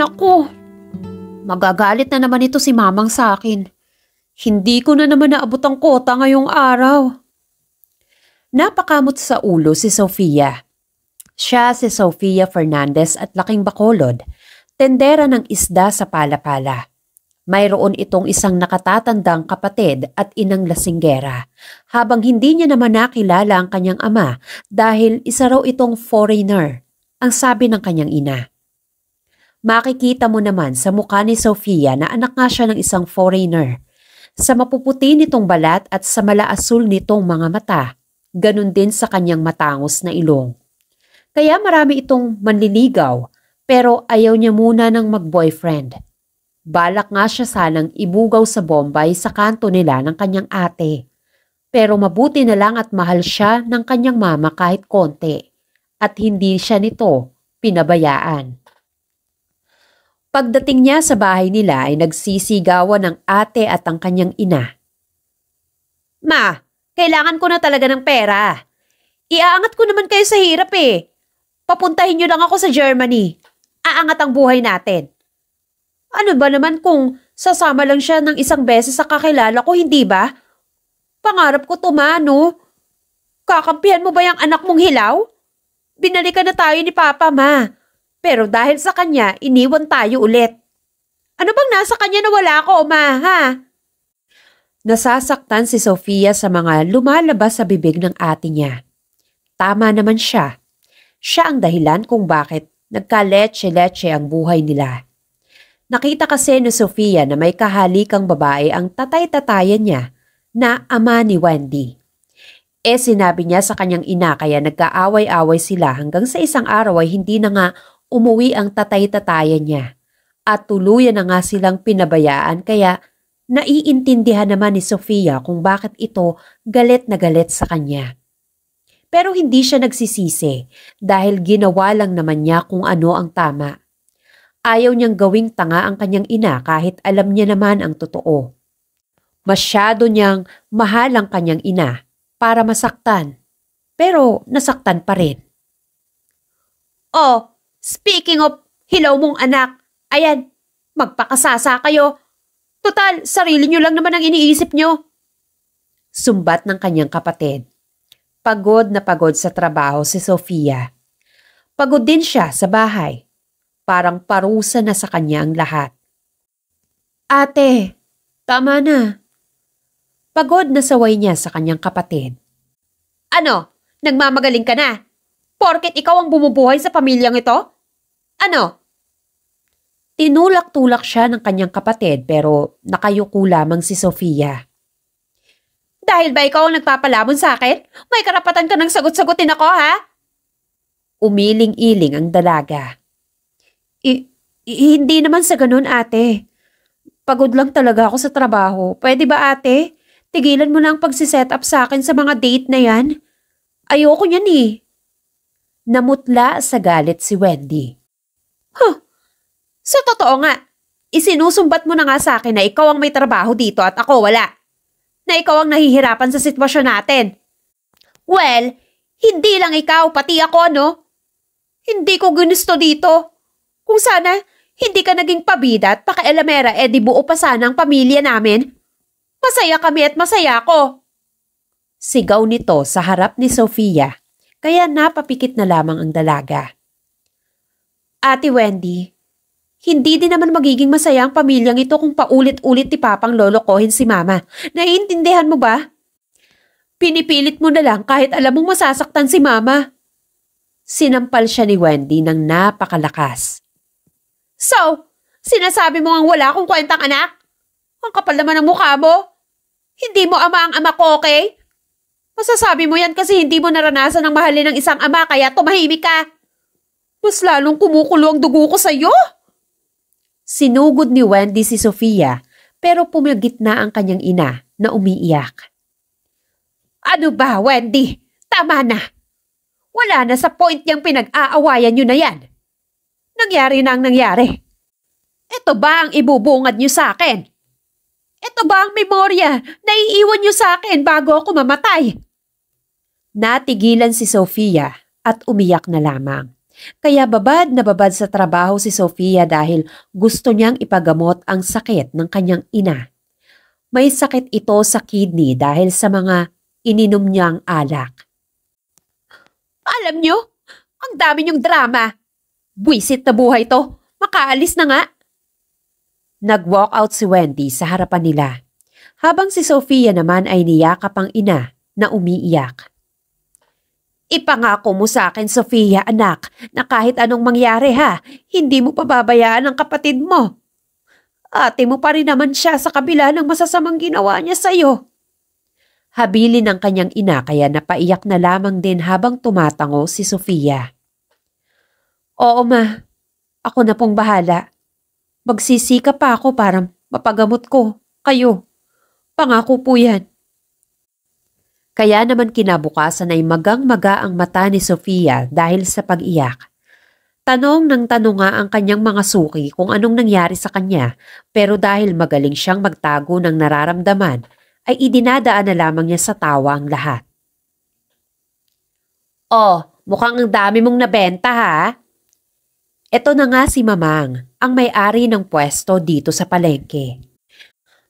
Naku, magagalit na naman ito si mamang sa akin. Hindi ko na naman naabot ang kota ngayong araw. Napakamot sa ulo si Sofia. Siya si Sofia Fernandez at laking bakolod, tendera ng isda sa palapala. Mayroon itong isang nakatatandang kapatid at inang lasinggera, habang hindi niya naman nakilala ang kanyang ama dahil isa raw itong foreigner, ang sabi ng kanyang ina. Makikita mo naman sa mukha ni Sofia na anak nga siya ng isang foreigner. Sa mapuputi nitong balat at sa malaasul nitong mga mata, ganun din sa kanyang matangos na ilong. Kaya marami itong manliligaw pero ayaw niya muna ng mag-boyfriend. Balak nga siya sanang ibugaw sa Bombay sa kanto nila ng kanyang ate. Pero mabuti na lang at mahal siya ng kanyang mama kahit konti at hindi siya nito pinabayaan. Pagdating niya sa bahay nila ay nagsisigawan ng ate at ang kanyang ina. Ma, kailangan ko na talaga ng pera. Iaangat ko naman kayo sa hirap eh. Papuntahin niyo lang ako sa Germany. Aangat ang buhay natin. Ano ba naman kung sasama lang siya ng isang beses sa kakilala ko, hindi ba? Pangarap ko to ma, no? Kakampihan mo ba yung anak mong hilaw? Binalikan na tayo ni Papa, Ma. Pero dahil sa kanya, iniwan tayo ulit. Ano bang nasa kanya na wala ko, ma, ha? Nasasaktan si Sofia sa mga lumalabas sa bibig ng ate niya. Tama naman siya. Siya ang dahilan kung bakit nagka-leche-leche ang buhay nila. Nakita kasi ni Sofia na may kahalikang babae ang tatay-tatayan niya na ama ni Wendy. Eh sinabi niya sa kanyang ina kaya nagkaaway-away sila hanggang sa isang araw ay hindi na nga umuwi ang tatay-tatayan niya at tuluyan na nga silang pinabayaan kaya naiintindihan naman ni Sofia kung bakit ito galit na galit sa kanya. Pero hindi siya nagsisisi dahil ginawa lang naman niya kung ano ang tama. Ayaw niyang gawing tanga ang kanyang ina kahit alam niya naman ang totoo. Masyado niyang mahal ang kanyang ina para masaktan. Pero nasaktan pa rin. Oh, Speaking of hilaw mong anak, ayan, magpakasasa kayo. Total, sarili nyo lang naman ang iniisip nyo. Sumbat ng kanyang kapatid. Pagod na pagod sa trabaho si Sofia. Pagod din siya sa bahay. Parang parusa na sa kanya ang lahat. Ate, tama na. Pagod na saway niya sa kanyang kapatid. Ano, nagmamagaling ka na? Porket ikaw ang bumubuhay sa pamilyang ito? Ano? Tinulak-tulak siya ng kanyang kapatid pero nakayuko lamang si Sofia. Dahil ba ikaw ang nagpapalamon sa akin? May karapatan ka ng sagot-sagutin ako, ha? Umiling-iling ang dalaga. I hindi naman sa ganun, ate. Pagod lang talaga ako sa trabaho. Pwede ba, ate? Tigilan mo na ang pagsiset up sa akin sa mga date na yan. Ayoko niyan eh. Namutla sa galit si Wendy. Huh, sa so, totoo nga, isinusumbat mo na nga sa akin na ikaw ang may trabaho dito at ako wala. Na ikaw ang nahihirapan sa sitwasyon natin. Well, hindi lang ikaw, pati ako, no? Hindi ko ginusto dito. Kung sana, hindi ka naging pabida at paka-elamera eh di buo pa sana ang pamilya namin. Masaya kami at masaya ako. Sigaw nito sa harap ni Sofia kaya napapikit na lamang ang dalaga. Ate Wendy, hindi din naman magiging masaya ang pamilyang ito kung paulit-ulit ni Papang lolokohin si Mama. Naiintindihan mo ba? Pinipilit mo na lang kahit alam mong masasaktan si Mama. Sinampal siya ni Wendy ng napakalakas. So, sinasabi mo ang wala akong kwentang anak? Ang kapal naman ng mukha mo. Hindi mo ama ang ama ko, okay? Masasabi mo yan kasi hindi mo naranasan ang mahalin ng isang ama kaya tumahimik ka. Mas lalong kumukulo ang dugo ko sa'yo. Sinugod ni Wendy si Sofia pero pumagit na ang kanyang ina na umiiyak. Ano ba, Wendy? Tama na. Wala na sa point niyang pinag-aawayan niyo na yan. Nangyari na ang nangyari. Ito ba ang ibubungad niyo sa akin? Ito ba ang memorya na iiwan niyo sa akin bago ako mamatay? Natigilan si Sofia at umiyak na lamang. Kaya babad na babad sa trabaho si Sofia dahil gusto niyang ipagamot ang sakit ng kanyang ina. May sakit ito sa kidney dahil sa mga ininom niyang alak. Alam niyo, ang dami niyong drama. Buisit na buhay to. Makaalis na nga. Nag-walk out si Wendy sa harapan nila. Habang si Sofia naman ay niyakap ang ina na umiiyak. Ipangako mo sa akin, Sofia, anak, na kahit anong mangyari ha, hindi mo pababayaan ang kapatid mo. Ate mo pa rin naman siya sa kabila ng masasamang ginawa niya sa'yo. Habilin ng kanyang ina kaya napaiyak na lamang din habang tumatango si Sofia. Oo ma, ako na pong bahala. Magsisika pa ako para mapagamot ko, kayo. Pangako po yan. Kaya naman kinabukasan ay magang-maga ang mata ni Sofia dahil sa pag-iyak. Tanong ng tanong nga ang kanyang mga suki kung anong nangyari sa kanya pero dahil magaling siyang magtago ng nararamdaman ay idinadaan na lamang niya sa tawa ang lahat. Oh, mukhang ang dami mong nabenta ha? Ito na nga si Mamang, ang may-ari ng pwesto dito sa palengke.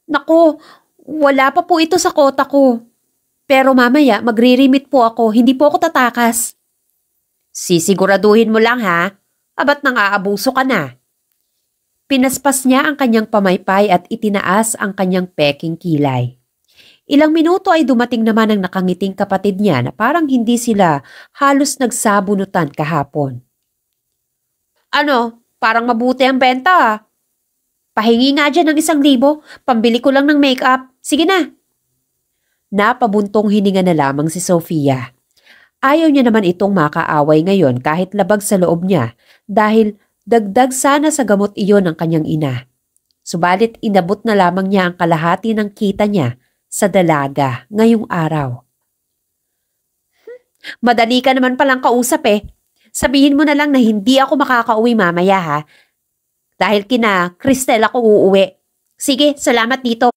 Nako, wala pa po ito sa kota ko. Pero mamaya magririmit po ako, hindi po ako tatakas. Sisiguraduhin mo lang ha, abat nang aabuso ka na. Pinaspas niya ang kanyang pamaypay at itinaas ang kanyang peking kilay. Ilang minuto ay dumating naman ang nakangiting kapatid niya na parang hindi sila halos nagsabunutan kahapon. Ano, parang mabuti ang benta ah. Pahingi nga dyan ng isang libo, pambili ko lang ng makeup. Sige na. Napabuntong hininga na lamang si Sofia. Ayaw niya naman itong makaaway ngayon kahit labag sa loob niya dahil dagdag sana sa gamot iyon ng kanyang ina. Subalit inabot na lamang niya ang kalahati ng kita niya sa dalaga ngayong araw. Hmm, madali ka naman palang kausap eh. Sabihin mo na lang na hindi ako makakauwi mamaya ha. Dahil kina Cristel ako uuwi. Sige, salamat dito.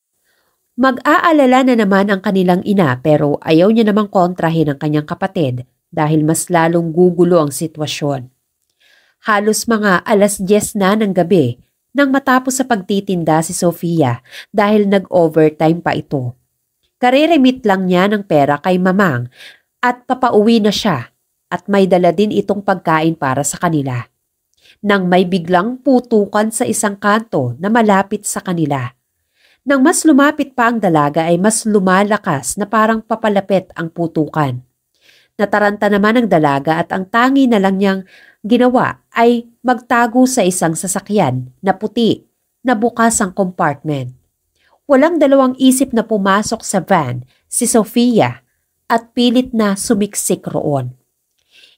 Mag-aalala na naman ang kanilang ina pero ayaw niya namang kontrahin ang kanyang kapatid dahil mas lalong gugulo ang sitwasyon. Halos mga alas 10 na ng gabi nang matapos sa pagtitinda si Sofia dahil nag-overtime pa ito. Kariremit lang niya ng pera kay mamang at papauwi na siya at may dala din itong pagkain para sa kanila. Nang may biglang putukan sa isang kanto na malapit sa kanila. Nang mas lumapit pa ang dalaga ay mas lumalakas na parang papalapit ang putukan. Nataranta naman ang dalaga at ang tangi na lang niyang ginawa ay magtago sa isang sasakyan na puti na bukas ang compartment. Walang dalawang isip na pumasok sa van si Sofia at pilit na sumiksik roon.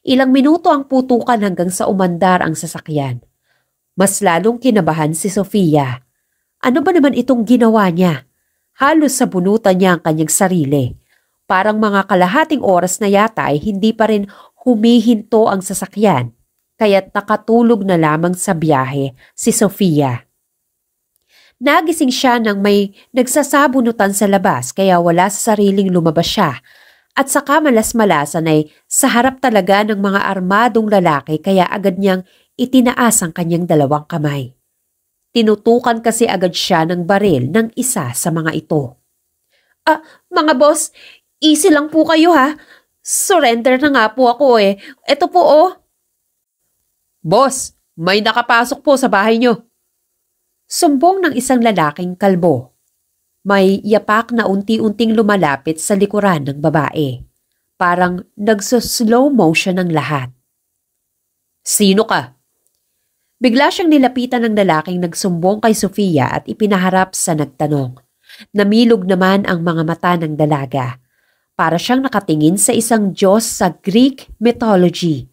Ilang minuto ang putukan hanggang sa umandar ang sasakyan. Mas lalong kinabahan si Sofia. Ano ba naman itong ginawa niya? Halos sa bunutan niya ang kanyang sarili. Parang mga kalahating oras na yata ay hindi pa rin humihinto ang sasakyan. Kaya't nakatulog na lamang sa biyahe si Sofia. Nagising siya nang may nagsasabunutan sa labas kaya wala sa sariling lumabas siya at saka malas-malasan ay sa harap talaga ng mga armadong lalaki kaya agad niyang itinaas ang kanyang dalawang kamay. Tinutukan kasi agad siya ng baril ng isa sa mga ito. Ah, mga boss, easy lang po kayo ha. Surrender na nga po ako eh. Ito po oh. Boss, may nakapasok po sa bahay niyo. Sumbong ng isang lalaking kalbo. May yapak na unti-unting lumalapit sa likuran ng babae. Parang nagsuslow motion ang lahat. Sino ka? Bigla siyang nilapitan ng lalaking nagsumbong kay Sofia at ipinaharap sa nagtanong. Namilog naman ang mga mata ng dalaga. Para siyang nakatingin sa isang Diyos sa Greek mythology.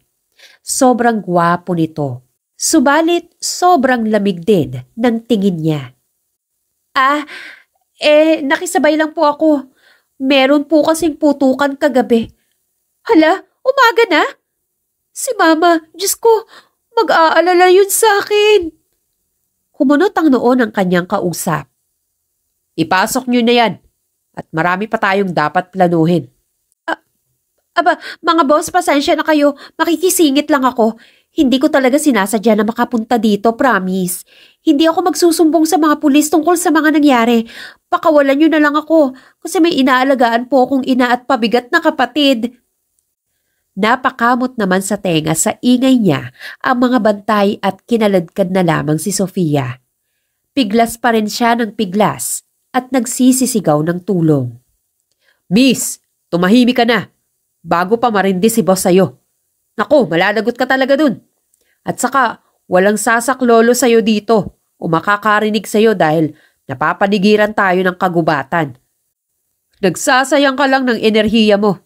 Sobrang gwapo nito. Subalit, sobrang lamig din ng tingin niya. Ah, eh, nakisabay lang po ako. Meron po kasing putukan kagabi. Hala, umaga na? Si Mama, Diyos ko, mag-aalala yun sa akin. Kumunot ang noon ang kanyang kausap. Ipasok niyo na yan at marami pa tayong dapat planuhin. Ah, aba, mga boss, pasensya na kayo. Makikisingit lang ako. Hindi ko talaga sinasadya na makapunta dito, promise. Hindi ako magsusumbong sa mga pulis tungkol sa mga nangyari. Pakawalan nyo na lang ako kasi may inaalagaan po akong ina at pabigat na kapatid. Napakamot naman sa tenga sa ingay niya ang mga bantay at kinaladkad na lamang si Sofia. Piglas pa rin siya ng piglas at nagsisisigaw ng tulong. Miss, tumahimik ka na bago pa marindi si boss sa'yo. Nako, malalagot ka talaga dun. At saka, Walang sasaklolo lolo sa'yo dito o makakarinig sa'yo dahil napapaligiran tayo ng kagubatan. Nagsasayang ka lang ng enerhiya mo.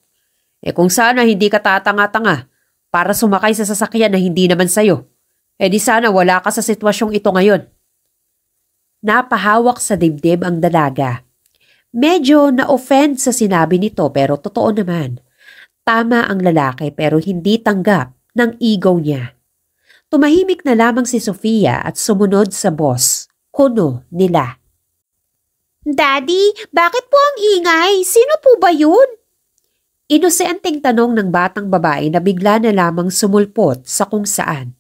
Eh kung sana hindi ka tatanga-tanga para sumakay sa sasakyan na hindi naman sa'yo. Eh di sana wala ka sa sitwasyong ito ngayon. Napahawak sa dibdib ang dalaga. Medyo na-offend sa sinabi nito pero totoo naman. Tama ang lalaki pero hindi tanggap ng ego niya. Tumahimik na lamang si Sofia at sumunod sa boss, kuno nila. Daddy, bakit po ang ingay? Sino po ba yun? Inosenteng tanong ng batang babae na bigla na lamang sumulpot sa kung saan.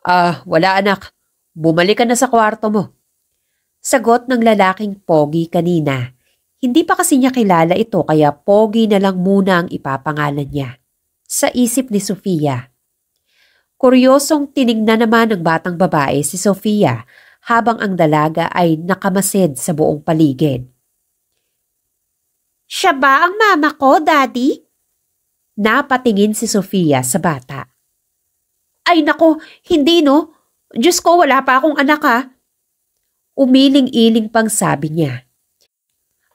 Ah, uh, wala anak. Bumalik ka na sa kwarto mo. Sagot ng lalaking pogi kanina. Hindi pa kasi niya kilala ito kaya pogi na lang muna ang ipapangalan niya. Sa isip ni Sofia, Kuryosong tinignan naman ng batang babae si Sofia habang ang dalaga ay nakamasid sa buong paligid. Siya ba ang mama ko, Daddy? Napatingin si Sofia sa bata. Ay nako, hindi no. Diyos ko, wala pa akong anak ha. Ah. Umiling-iling pang sabi niya.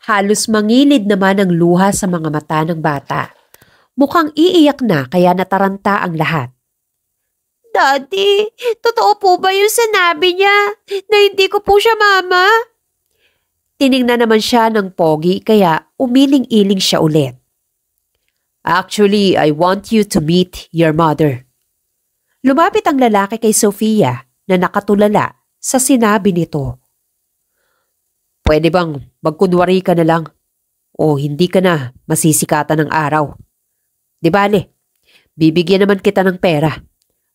Halos mangilid naman ang luha sa mga mata ng bata. Mukhang iiyak na kaya nataranta ang lahat. Daddy, totoo po ba yung sinabi niya na hindi ko po siya mama? Tiningnan naman siya ng pogi kaya umiling-iling siya ulit. Actually, I want you to meet your mother. Lumapit ang lalaki kay Sofia na nakatulala sa sinabi nito. Pwede bang magkunwari ka na lang? O hindi ka na masisikatan ng araw? Di bale, bibigyan naman kita ng pera.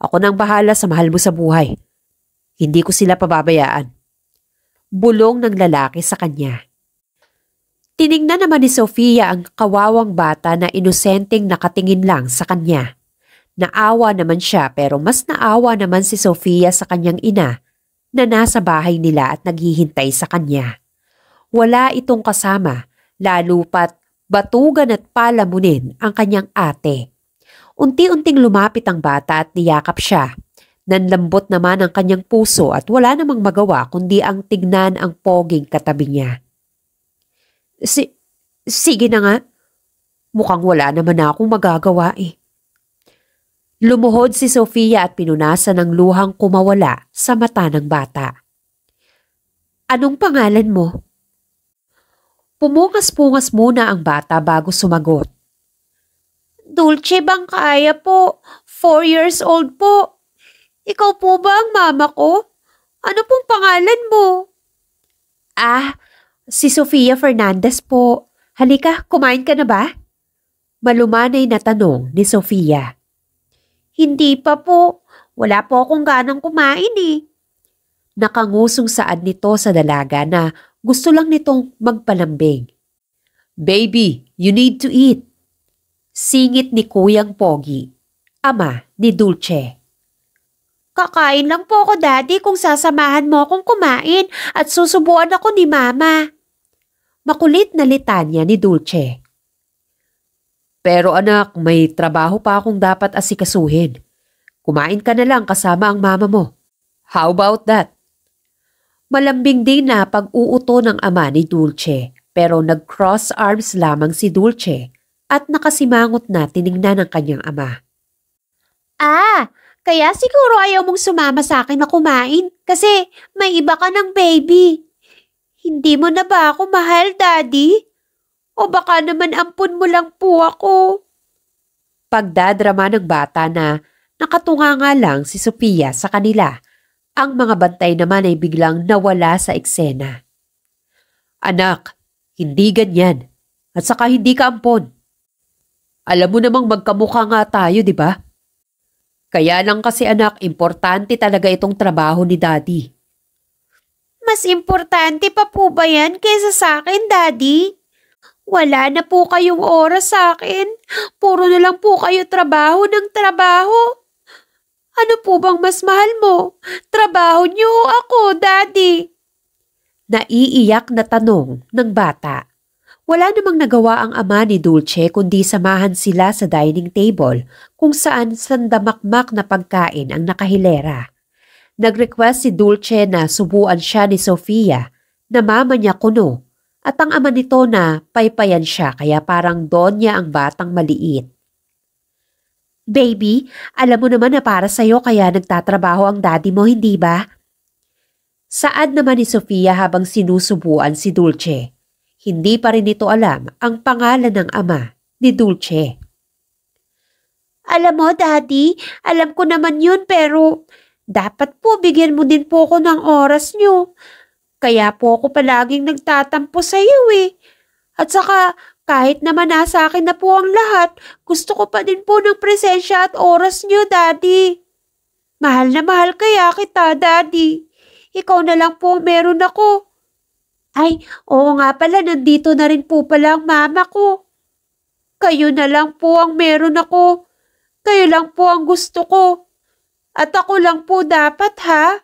Ako nang bahala sa mahal mo sa buhay. Hindi ko sila pababayaan. Bulong ng lalaki sa kanya. Tiningnan naman ni Sofia ang kawawang bata na inosenteng nakatingin lang sa kanya. Naawa naman siya pero mas naawa naman si Sofia sa kanyang ina na nasa bahay nila at naghihintay sa kanya. Wala itong kasama lalo pat batugan at palamunin ang kanyang ate Unti-unting lumapit ang bata at niyakap siya. Nanlambot naman ang kanyang puso at wala namang magawa kundi ang tignan ang poging katabi niya. Si sige na nga. Mukhang wala naman na akong magagawa eh. Lumuhod si Sofia at pinunasan ng luhang kumawala sa mata ng bata. Anong pangalan mo? Pumungas-pungas muna ang bata bago sumagot. Dulce bang Bangkaya po, 4 years old po. Ikaw po ba ang mama ko? Ano pong pangalan mo? Ah, si Sofia Fernandez po. Halika, kumain ka na ba? Malumanay na tanong ni Sofia. Hindi pa po. Wala po akong ganang kumain eh. Nakangusong saad nito sa dalaga na gusto lang nitong magpalambing. Baby, you need to eat. Singit ni Kuyang Pogi, ama ni Dulce. Kakain lang po ako daddy kung sasamahan mo akong kumain at susubuan ako ni mama. Makulit na litanya ni Dulce. Pero anak, may trabaho pa akong dapat asikasuhin. Kumain ka na lang kasama ang mama mo. How about that? Malambing din na pag-uuto ng ama ni Dulce pero nag-cross arms lamang si Dulce at nakasimangot na tiningnan ng kanyang ama. Ah, kaya siguro ayaw mong sumama sa akin na kumain kasi may iba ka ng baby. Hindi mo na ba ako mahal, Daddy? O baka naman ampun mo lang po ako. Pagdadrama ng bata na nakatunga nga lang si Sophia sa kanila. Ang mga bantay naman ay biglang nawala sa eksena. Anak, hindi ganyan. At saka hindi ka ampon. Alam mo namang magkamukha nga tayo, di ba? Kaya lang kasi anak, importante talaga itong trabaho ni Daddy. Mas importante pa po ba yan kaysa sa akin, Daddy? Wala na po kayong oras sa akin. Puro na lang po kayo trabaho ng trabaho. Ano po bang mas mahal mo? Trabaho niyo ako, Daddy? Naiiyak na tanong ng bata. Wala namang nagawa ang ama ni Dulce kundi samahan sila sa dining table kung saan sandamakmak na pagkain ang nakahilera. Nag-request si Dulce na subuan siya ni Sofia na mama niya kuno at ang ama nito na paypayan siya kaya parang doon niya ang batang maliit. Baby, alam mo naman na para sa'yo kaya nagtatrabaho ang daddy mo, hindi ba? Saad naman ni Sofia habang sinusubuan si Dulce. Hindi pa rin nito alam ang pangalan ng ama ni Dulce. Alam mo, Daddy, alam ko naman yun pero dapat po bigyan mo din po ako ng oras nyo. Kaya po ako palaging nagtatampo sa iyo eh. At saka kahit naman nasa akin na po ang lahat, gusto ko pa din po ng presensya at oras niyo, Daddy. Mahal na mahal kaya kita, Daddy. Ikaw na lang po meron ako. Ay, oo nga pala, nandito na rin po pala ang mama ko. Kayo na lang po ang meron ako. Kayo lang po ang gusto ko. At ako lang po dapat, ha?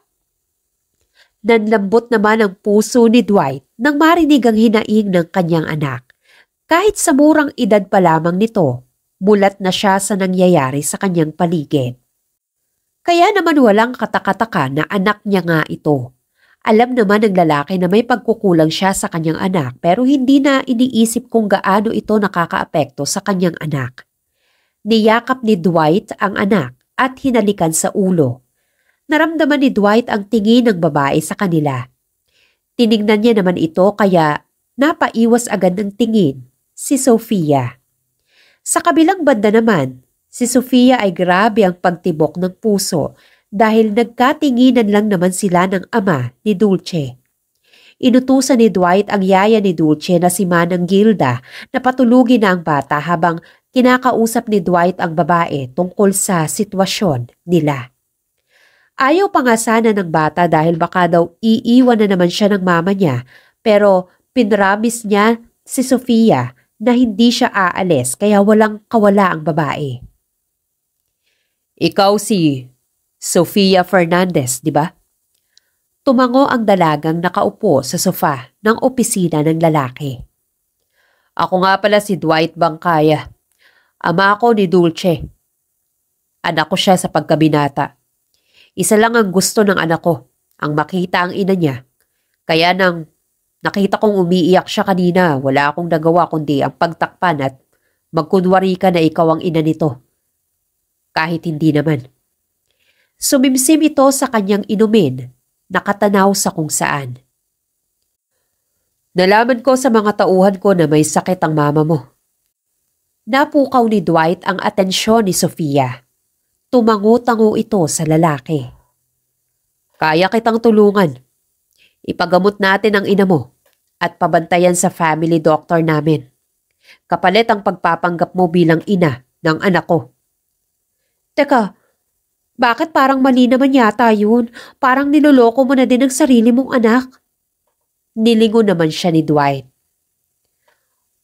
Nanlambot naman ang puso ni Dwight nang marinig ang hinaing ng kanyang anak. Kahit sa murang edad pa lamang nito, mulat na siya sa nangyayari sa kanyang paligid. Kaya naman walang katakataka na anak niya nga ito alam naman ng lalaki na may pagkukulang siya sa kanyang anak pero hindi na iniisip kung gaano ito nakakaapekto sa kanyang anak. Niyakap ni Dwight ang anak at hinalikan sa ulo. Naramdaman ni Dwight ang tingin ng babae sa kanila. Tiningnan niya naman ito kaya napaiwas agad ng tingin si Sofia. Sa kabilang banda naman, si Sofia ay grabe ang pagtibok ng puso dahil nagkatinginan lang naman sila ng ama ni Dulce. Inutusan ni Dwight ang yaya ni Dulce na si Manang Gilda na patulugin na ang bata habang kinakausap ni Dwight ang babae tungkol sa sitwasyon nila. Ayaw pa nga sana ng bata dahil baka daw iiwan na naman siya ng mama niya pero pinramis niya si Sofia na hindi siya aalis kaya walang kawala ang babae. Ikaw si Sofia Fernandez, di ba? Tumango ang dalagang nakaupo sa sofa ng opisina ng lalaki. Ako nga pala si Dwight Bangkaya. Ama ko ni Dulce. Anak ko siya sa pagkabinata. Isa lang ang gusto ng anak ko, ang makita ang ina niya. Kaya nang nakita kong umiiyak siya kanina, wala akong nagawa kundi ang pagtakpan at magkunwari ka na ikaw ang ina nito. Kahit hindi naman. Sumimsim ito sa kanyang inumin, nakatanaw sa kung saan. Nalaman ko sa mga tauhan ko na may sakit ang mama mo. Napukaw ni Dwight ang atensyon ni Sofia. Tumango-tango ito sa lalaki. Kaya kitang tulungan. Ipagamot natin ang ina mo at pabantayan sa family doctor namin. Kapalit ang pagpapanggap mo bilang ina ng anak ko. Teka, bakit parang mali naman yata yun? Parang niloloko mo na din ang sarili mong anak. Nilingo naman siya ni Dwight.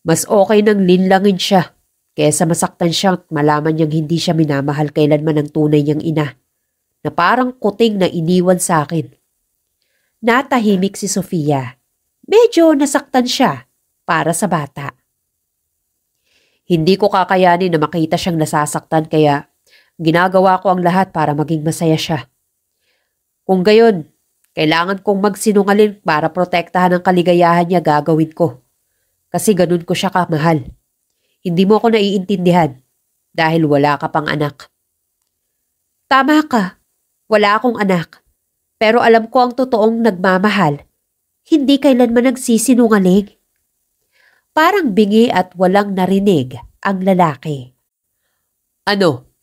Mas okay nang linlangin siya kesa masaktan siya at malaman niyang hindi siya minamahal kailanman ng tunay niyang ina na parang kuting na iniwan sa akin. Natahimik si Sofia. Medyo nasaktan siya para sa bata. Hindi ko kakayanin na makita siyang nasasaktan kaya Ginagawa ko ang lahat para maging masaya siya. Kung gayon, kailangan kong magsinungaling para protektahan ang kaligayahan niya gagawin ko. Kasi ganun ko siya kamahal. Hindi mo ako naiintindihan dahil wala ka pang anak. Tama ka. Wala akong anak. Pero alam ko ang totoong nagmamahal. Hindi kailanman nagsisinungaling. Parang bingi at walang narinig ang lalaki. Ano?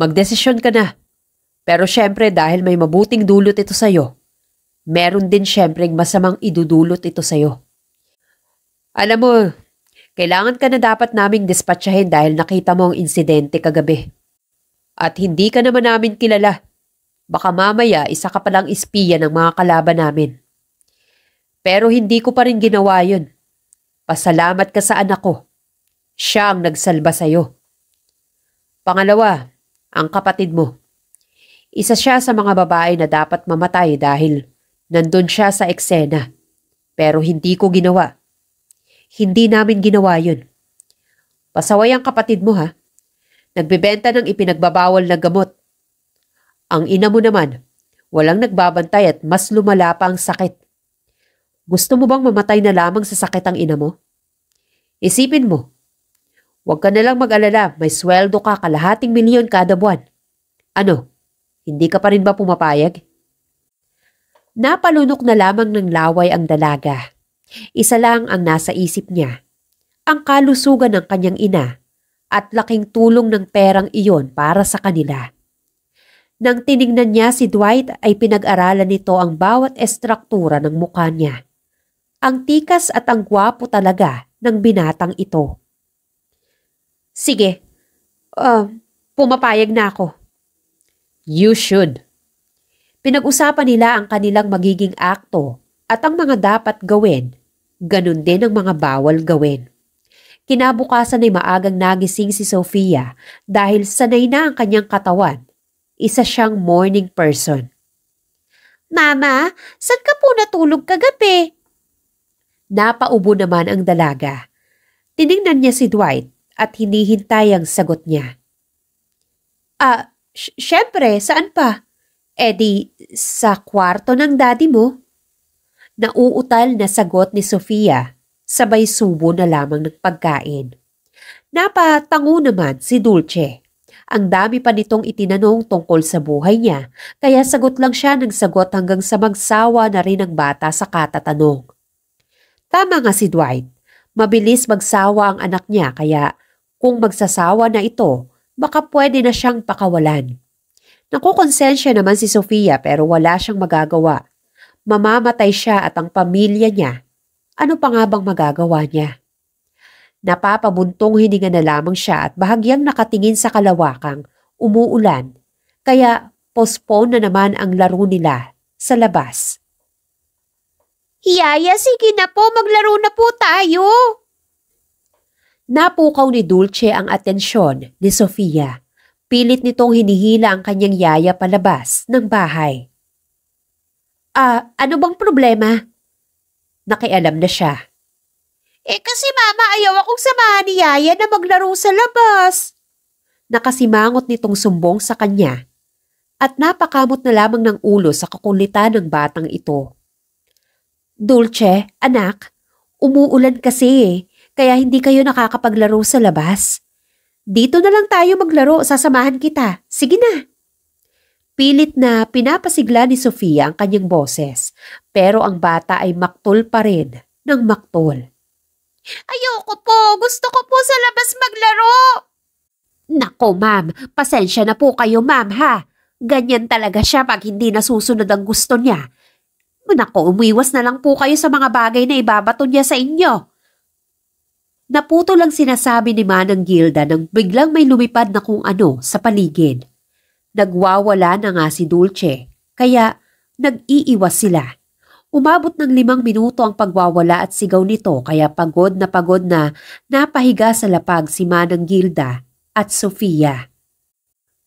Magdesisyon ka na. Pero syempre dahil may mabuting dulot ito sa'yo, meron din syempreng masamang idudulot ito sa'yo. Alam mo, kailangan ka na dapat naming dispatchahin dahil nakita mo ang insidente kagabi. At hindi ka naman namin kilala. Baka mamaya isa ka palang ispiya ng mga kalaban namin. Pero hindi ko pa rin ginawa yun. Pasalamat ka sa anak ko. Siya ang nagsalba sa'yo. Pangalawa, ang kapatid mo. Isa siya sa mga babae na dapat mamatay dahil nandun siya sa eksena. Pero hindi ko ginawa. Hindi namin ginawa yun. Pasaway ang kapatid mo ha. Nagbebenta ng ipinagbabawal na gamot. Ang ina mo naman, walang nagbabantay at mas lumala pa ang sakit. Gusto mo bang mamatay na lamang sa sakit ang ina mo? Isipin mo, Huwag ka nalang mag-alala, may sweldo ka kalahating milyon kada buwan. Ano, hindi ka pa rin ba pumapayag? Napalunok na lamang ng laway ang dalaga. Isa lang ang nasa isip niya. Ang kalusugan ng kanyang ina at laking tulong ng perang iyon para sa kanila. Nang tiningnan niya si Dwight ay pinag-aralan nito ang bawat estruktura ng mukha niya. Ang tikas at ang gwapo talaga ng binatang ito. Sige, uh, pumapayag na ako. You should. Pinag-usapan nila ang kanilang magiging akto at ang mga dapat gawin. Ganun din ang mga bawal gawin. Kinabukasan ay maagang nagising si Sofia dahil sanay na ang kanyang katawan. Isa siyang morning person. Mama, saan ka po natulog kagabi? Napaubo naman ang dalaga. Tiningnan niya si Dwight at hinihintay ang sagot niya. Ah, syempre, saan pa? E di, sa kwarto ng daddy mo. Nauutal na sagot ni Sofia, sabay subo na lamang ng pagkain. Napatango naman si Dulce. Ang dami pa nitong itinanong tungkol sa buhay niya, kaya sagot lang siya ng sagot hanggang sa magsawa na rin ang bata sa katatanong. Tama nga si Dwight, mabilis magsawa ang anak niya kaya kung magsasawa na ito, baka pwede na siyang pakawalan. Nakukonsensya naman si Sofia pero wala siyang magagawa. Mamamatay siya at ang pamilya niya. Ano pa nga bang magagawa niya? Napapabuntong hininga na lamang siya at bahagyang nakatingin sa kalawakang umuulan. Kaya postpone na naman ang laro nila sa labas. Hiyaya, sige na po, maglaro na po tayo. Napukaw ni Dulce ang atensyon ni Sofia. Pilit nitong hinihila ang kanyang yaya palabas ng bahay. Ah, ano bang problema? Nakialam na siya. Eh kasi mama ayaw akong samahan ni yaya na maglaro sa labas. Nakasimangot nitong sumbong sa kanya at napakamot na lamang ng ulo sa kakulitan ng batang ito. Dulce, anak, umuulan kasi eh kaya hindi kayo nakakapaglaro sa labas. Dito na lang tayo maglaro, sasamahan kita. Sige na. Pilit na pinapasigla ni Sofia ang kanyang boses, pero ang bata ay maktol pa rin ng maktol. Ayoko po, gusto ko po sa labas maglaro. Nako ma'am, pasensya na po kayo ma'am ha. Ganyan talaga siya pag hindi nasusunod ang gusto niya. Nako, umiwas na lang po kayo sa mga bagay na ibabato niya sa inyo. Naputo lang sinasabi ni Manang Gilda nang biglang may lumipad na kung ano sa paligid. Nagwawala na nga si Dulce, kaya nag-iiwas sila. Umabot ng limang minuto ang pagwawala at sigaw nito kaya pagod na pagod na napahiga sa lapag si Manang Gilda at Sofia.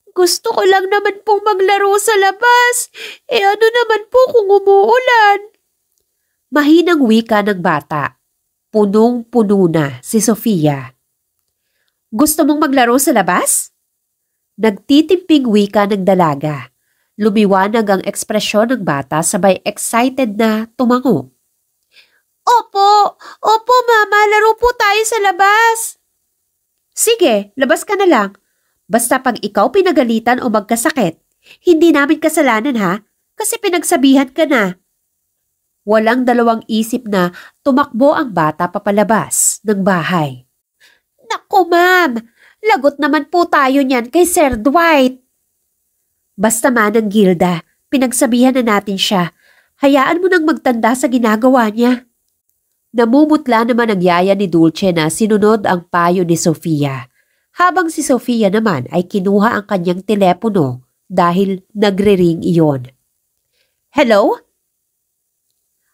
Gusto ko lang naman pong maglaro sa labas. E ano naman po kung umuulan? Mahinang wika ng bata punong-puno na si Sofia. Gusto mong maglaro sa labas? Nagtitimping wika ng dalaga. Lumiwanag ang ekspresyon ng bata sabay excited na tumango. Opo! Opo, mama! Laro po tayo sa labas! Sige, labas ka na lang. Basta pag ikaw pinagalitan o magkasakit, hindi namin kasalanan ha, kasi pinagsabihan ka na. Walang dalawang isip na tumakbo ang bata papalabas ng bahay. Naku ma'am, lagot naman po tayo niyan kay Sir Dwight. Basta man ang Gilda, pinagsabihan na natin siya. Hayaan mo nang magtanda sa ginagawa niya. Namumutla naman ang yaya ni Dulce na sinunod ang payo ni Sofia. Habang si Sofia naman ay kinuha ang kanyang telepono dahil nagre-ring iyon. Hello?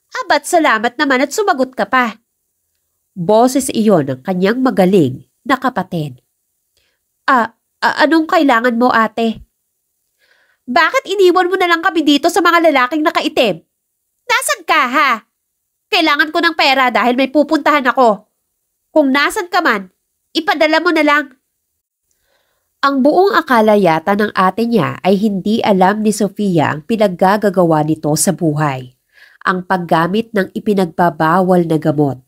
Abat salamat naman at sumagot ka pa. Boses iyon ng kanyang magaling na kapatid. Ah, ah anong kailangan mo ate? Bakit iniwan mo na lang kami dito sa mga lalaking nakaitim? Nasaan ka ha? Kailangan ko ng pera dahil may pupuntahan ako. Kung nasan ka man, ipadala mo na lang. Ang buong akala yata ng ate niya ay hindi alam ni Sofia ang pinaggagawa nito sa buhay ang paggamit ng ipinagbabawal na gamot.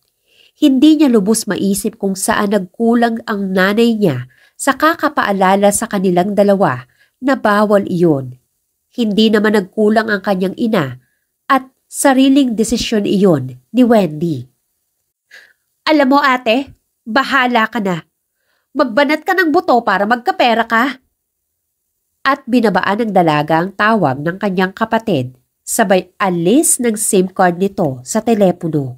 Hindi niya lubos maisip kung saan nagkulang ang nanay niya sa kakapaalala sa kanilang dalawa na bawal iyon. Hindi naman nagkulang ang kanyang ina at sariling desisyon iyon ni Wendy. Alam mo ate, bahala ka na. Magbanat ka ng buto para magkapera ka. At binabaan ng dalaga ang tawag ng kanyang kapatid sabay alis ng SIM card nito sa telepono.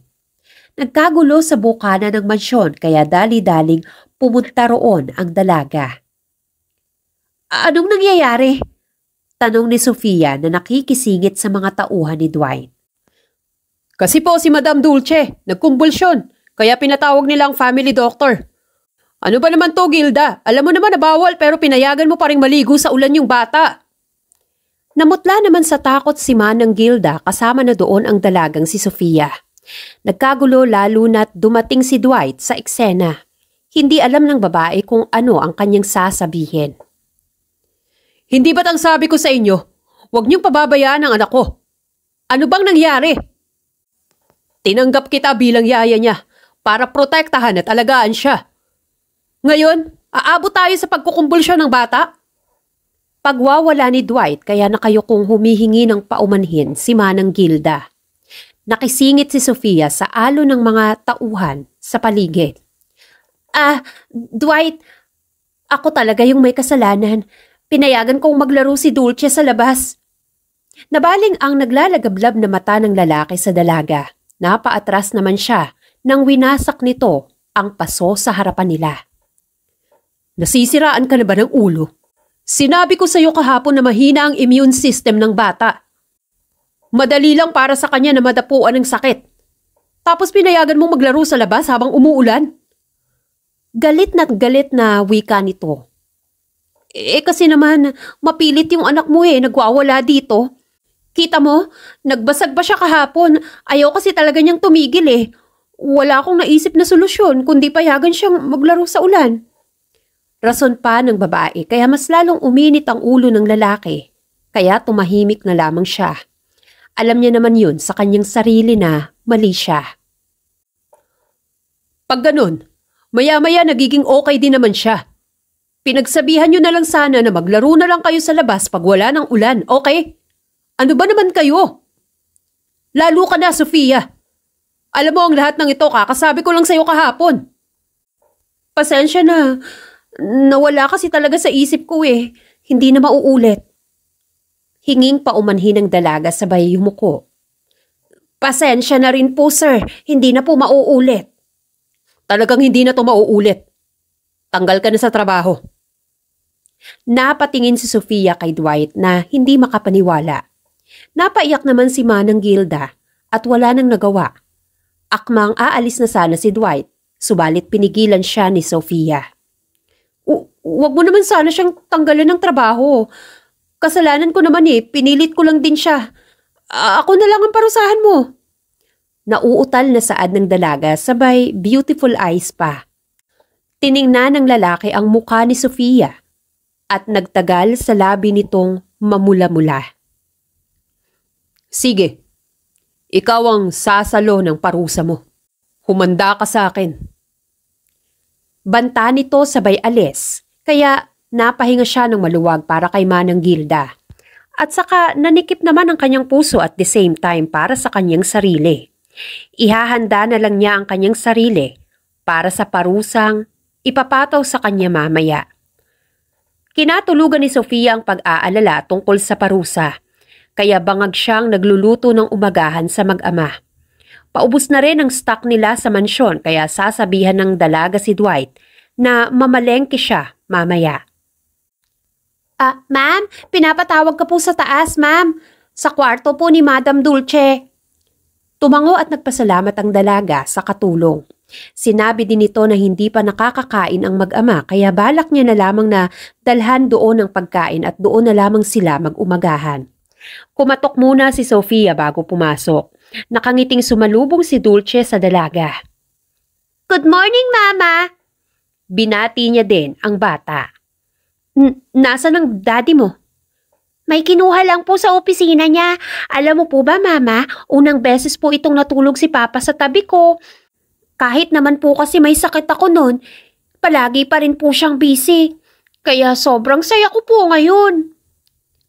Nagkagulo sa bukana ng mansyon kaya dali-daling pumunta roon ang dalaga. Anong nangyayari? Tanong ni Sofia na nakikisingit sa mga tauhan ni Dwight. Kasi po si Madam Dulce, nagkumbulsyon, kaya pinatawag nilang family doctor. Ano ba naman to, Gilda? Alam mo naman na bawal pero pinayagan mo pa rin maligo sa ulan yung bata. Namutla naman sa takot si Manang Gilda kasama na doon ang dalagang si Sofia. Nagkagulo lalo na't dumating si Dwight sa eksena. Hindi alam ng babae kung ano ang kanyang sasabihin. Hindi ba't ang sabi ko sa inyo, huwag niyong pababayaan ang anak ko? Ano bang nangyari? Tinanggap kita bilang yaya niya para protektahan at alagaan siya. Ngayon, aabot tayo sa pagkukumbulsyon ng bata? Pagwawala ni Dwight kaya na kayo kong humihingi ng paumanhin si Manang Gilda. Nakisingit si Sofia sa alo ng mga tauhan sa paligid. Ah, Dwight, ako talaga yung may kasalanan. Pinayagan kong maglaro si Dulce sa labas. Nabaling ang naglalagablab na mata ng lalaki sa dalaga. Napaatras naman siya nang winasak nito ang paso sa harapan nila. Nasisiraan ka na ba ng ulo? Sinabi ko sa iyo kahapon na mahina ang immune system ng bata. Madali lang para sa kanya na madapuan ng sakit. Tapos pinayagan mong maglaro sa labas habang umuulan. Galit na't galit na wika nito. Eh kasi naman, mapilit yung anak mo eh, nagwawala dito. Kita mo, nagbasag ba siya kahapon? Ayaw kasi talaga niyang tumigil eh. Wala akong naisip na solusyon kundi payagan siyang maglaro sa ulan. Rason pa ng babae kaya mas lalong uminit ang ulo ng lalaki. Kaya tumahimik na lamang siya. Alam niya naman yun sa kanyang sarili na mali siya. Pag ganun, maya-maya nagiging okay din naman siya. Pinagsabihan niyo na lang sana na maglaro na lang kayo sa labas pag wala ng ulan, okay? Ano ba naman kayo? Lalo ka na, Sofia. Alam mo ang lahat ng ito, kakasabi ko lang sa'yo kahapon. Pasensya na. Nawala kasi talaga sa isip ko eh. Hindi na mauulit. Hinging paumanhin ng dalaga sabay yumuko. Pasensya na rin po sir, hindi na po mauulit. Talagang hindi na to mauulit. Tanggal ka na sa trabaho. Napatingin si Sofia kay Dwight na hindi makapaniwala. Napaiyak naman si Manang Gilda at wala nang nagawa. Akmang aalis na sana si Dwight, subalit pinigilan siya ni Sofia wag mo naman sana siyang tanggalan ng trabaho. Kasalanan ko naman eh, pinilit ko lang din siya. A ako na lang ang parusahan mo. Nauutal na saad ng dalaga sabay beautiful eyes pa. Tiningnan ng lalaki ang mukha ni Sofia at nagtagal sa labi nitong mamula-mula. Sige, ikaw ang sasalo ng parusa mo. Humanda ka sa akin. Banta nito sabay alis, kaya napahinga siya ng maluwag para kay Manang Gilda. At saka nanikip naman ang kanyang puso at the same time para sa kanyang sarili. Ihahanda na lang niya ang kanyang sarili para sa parusang ipapataw sa kanya mamaya. Kinatulugan ni Sofia ang pag-aalala tungkol sa parusa, kaya bangag siyang nagluluto ng umagahan sa mag-ama. Paubos na rin ang stock nila sa mansyon kaya sasabihan ng dalaga si Dwight na mamalengke siya mamaya. Ah, uh, ma'am, pinapatawag ka po sa taas, ma'am. Sa kwarto po ni Madam Dulce. Tumango at nagpasalamat ang dalaga sa katulong. Sinabi din nito na hindi pa nakakakain ang mag-ama kaya balak niya na lamang na dalhan doon ang pagkain at doon na lamang sila mag-umagahan. Kumatok muna si Sofia bago pumasok. Nakangiting sumalubong si Dulce sa dalaga. Good morning, Mama! Binati niya din ang bata. N nasa ng daddy mo? May kinuha lang po sa opisina niya. Alam mo po ba, Mama, unang beses po itong natulog si Papa sa tabi ko. Kahit naman po kasi may sakit ako noon, palagi pa rin po siyang busy. Kaya sobrang saya ko po ngayon.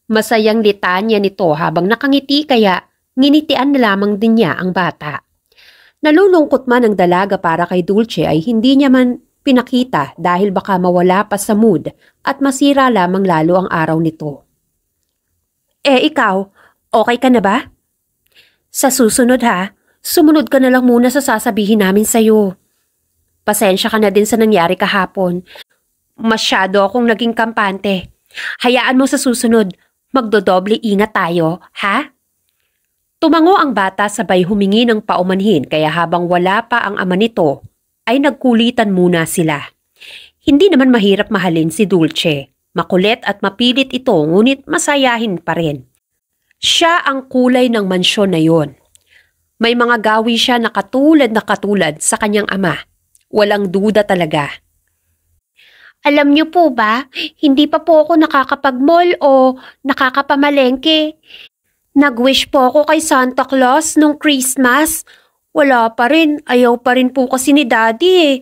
Masayang litanya nito habang nakangiti kaya Nginitian na lamang din niya ang bata. Nalulungkot man ang dalaga para kay Dulce ay hindi niya man pinakita dahil baka mawala pa sa mood at masira lamang lalo ang araw nito. Eh ikaw, okay ka na ba? Sa susunod ha, sumunod ka na lang muna sa sasabihin namin sa'yo. Pasensya ka na din sa nangyari kahapon. Masyado akong naging kampante. Hayaan mo sa susunod, magdodoble ingat tayo, ha? Tumango ang bata sabay humingi ng paumanhin kaya habang wala pa ang ama nito, ay nagkulitan muna sila. Hindi naman mahirap mahalin si Dulce. Makulit at mapilit ito ngunit masayahin pa rin. Siya ang kulay ng mansyon na yon. May mga gawi siya na katulad na katulad sa kanyang ama. Walang duda talaga. Alam niyo po ba, hindi pa po ako nakakapag-mall o nakakapamalengke. Nag-wish po ako kay Santa Claus nung Christmas. Wala pa rin, ayaw pa rin po kasi ni Daddy eh.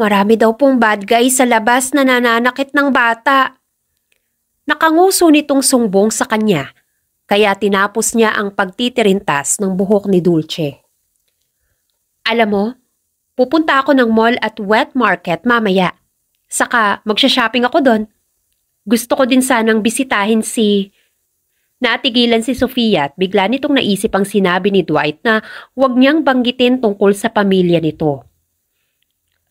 Marami daw pong bad guys sa labas na nananakit ng bata. Nakanguso nitong sumbong sa kanya, kaya tinapos niya ang pagtitirintas ng buhok ni Dulce. Alam mo, pupunta ako ng mall at wet market mamaya. Saka magsha-shopping ako doon. Gusto ko din sanang bisitahin si Natigilan si Sofia at bigla nitong naisip ang sinabi ni Dwight na huwag niyang banggitin tungkol sa pamilya nito.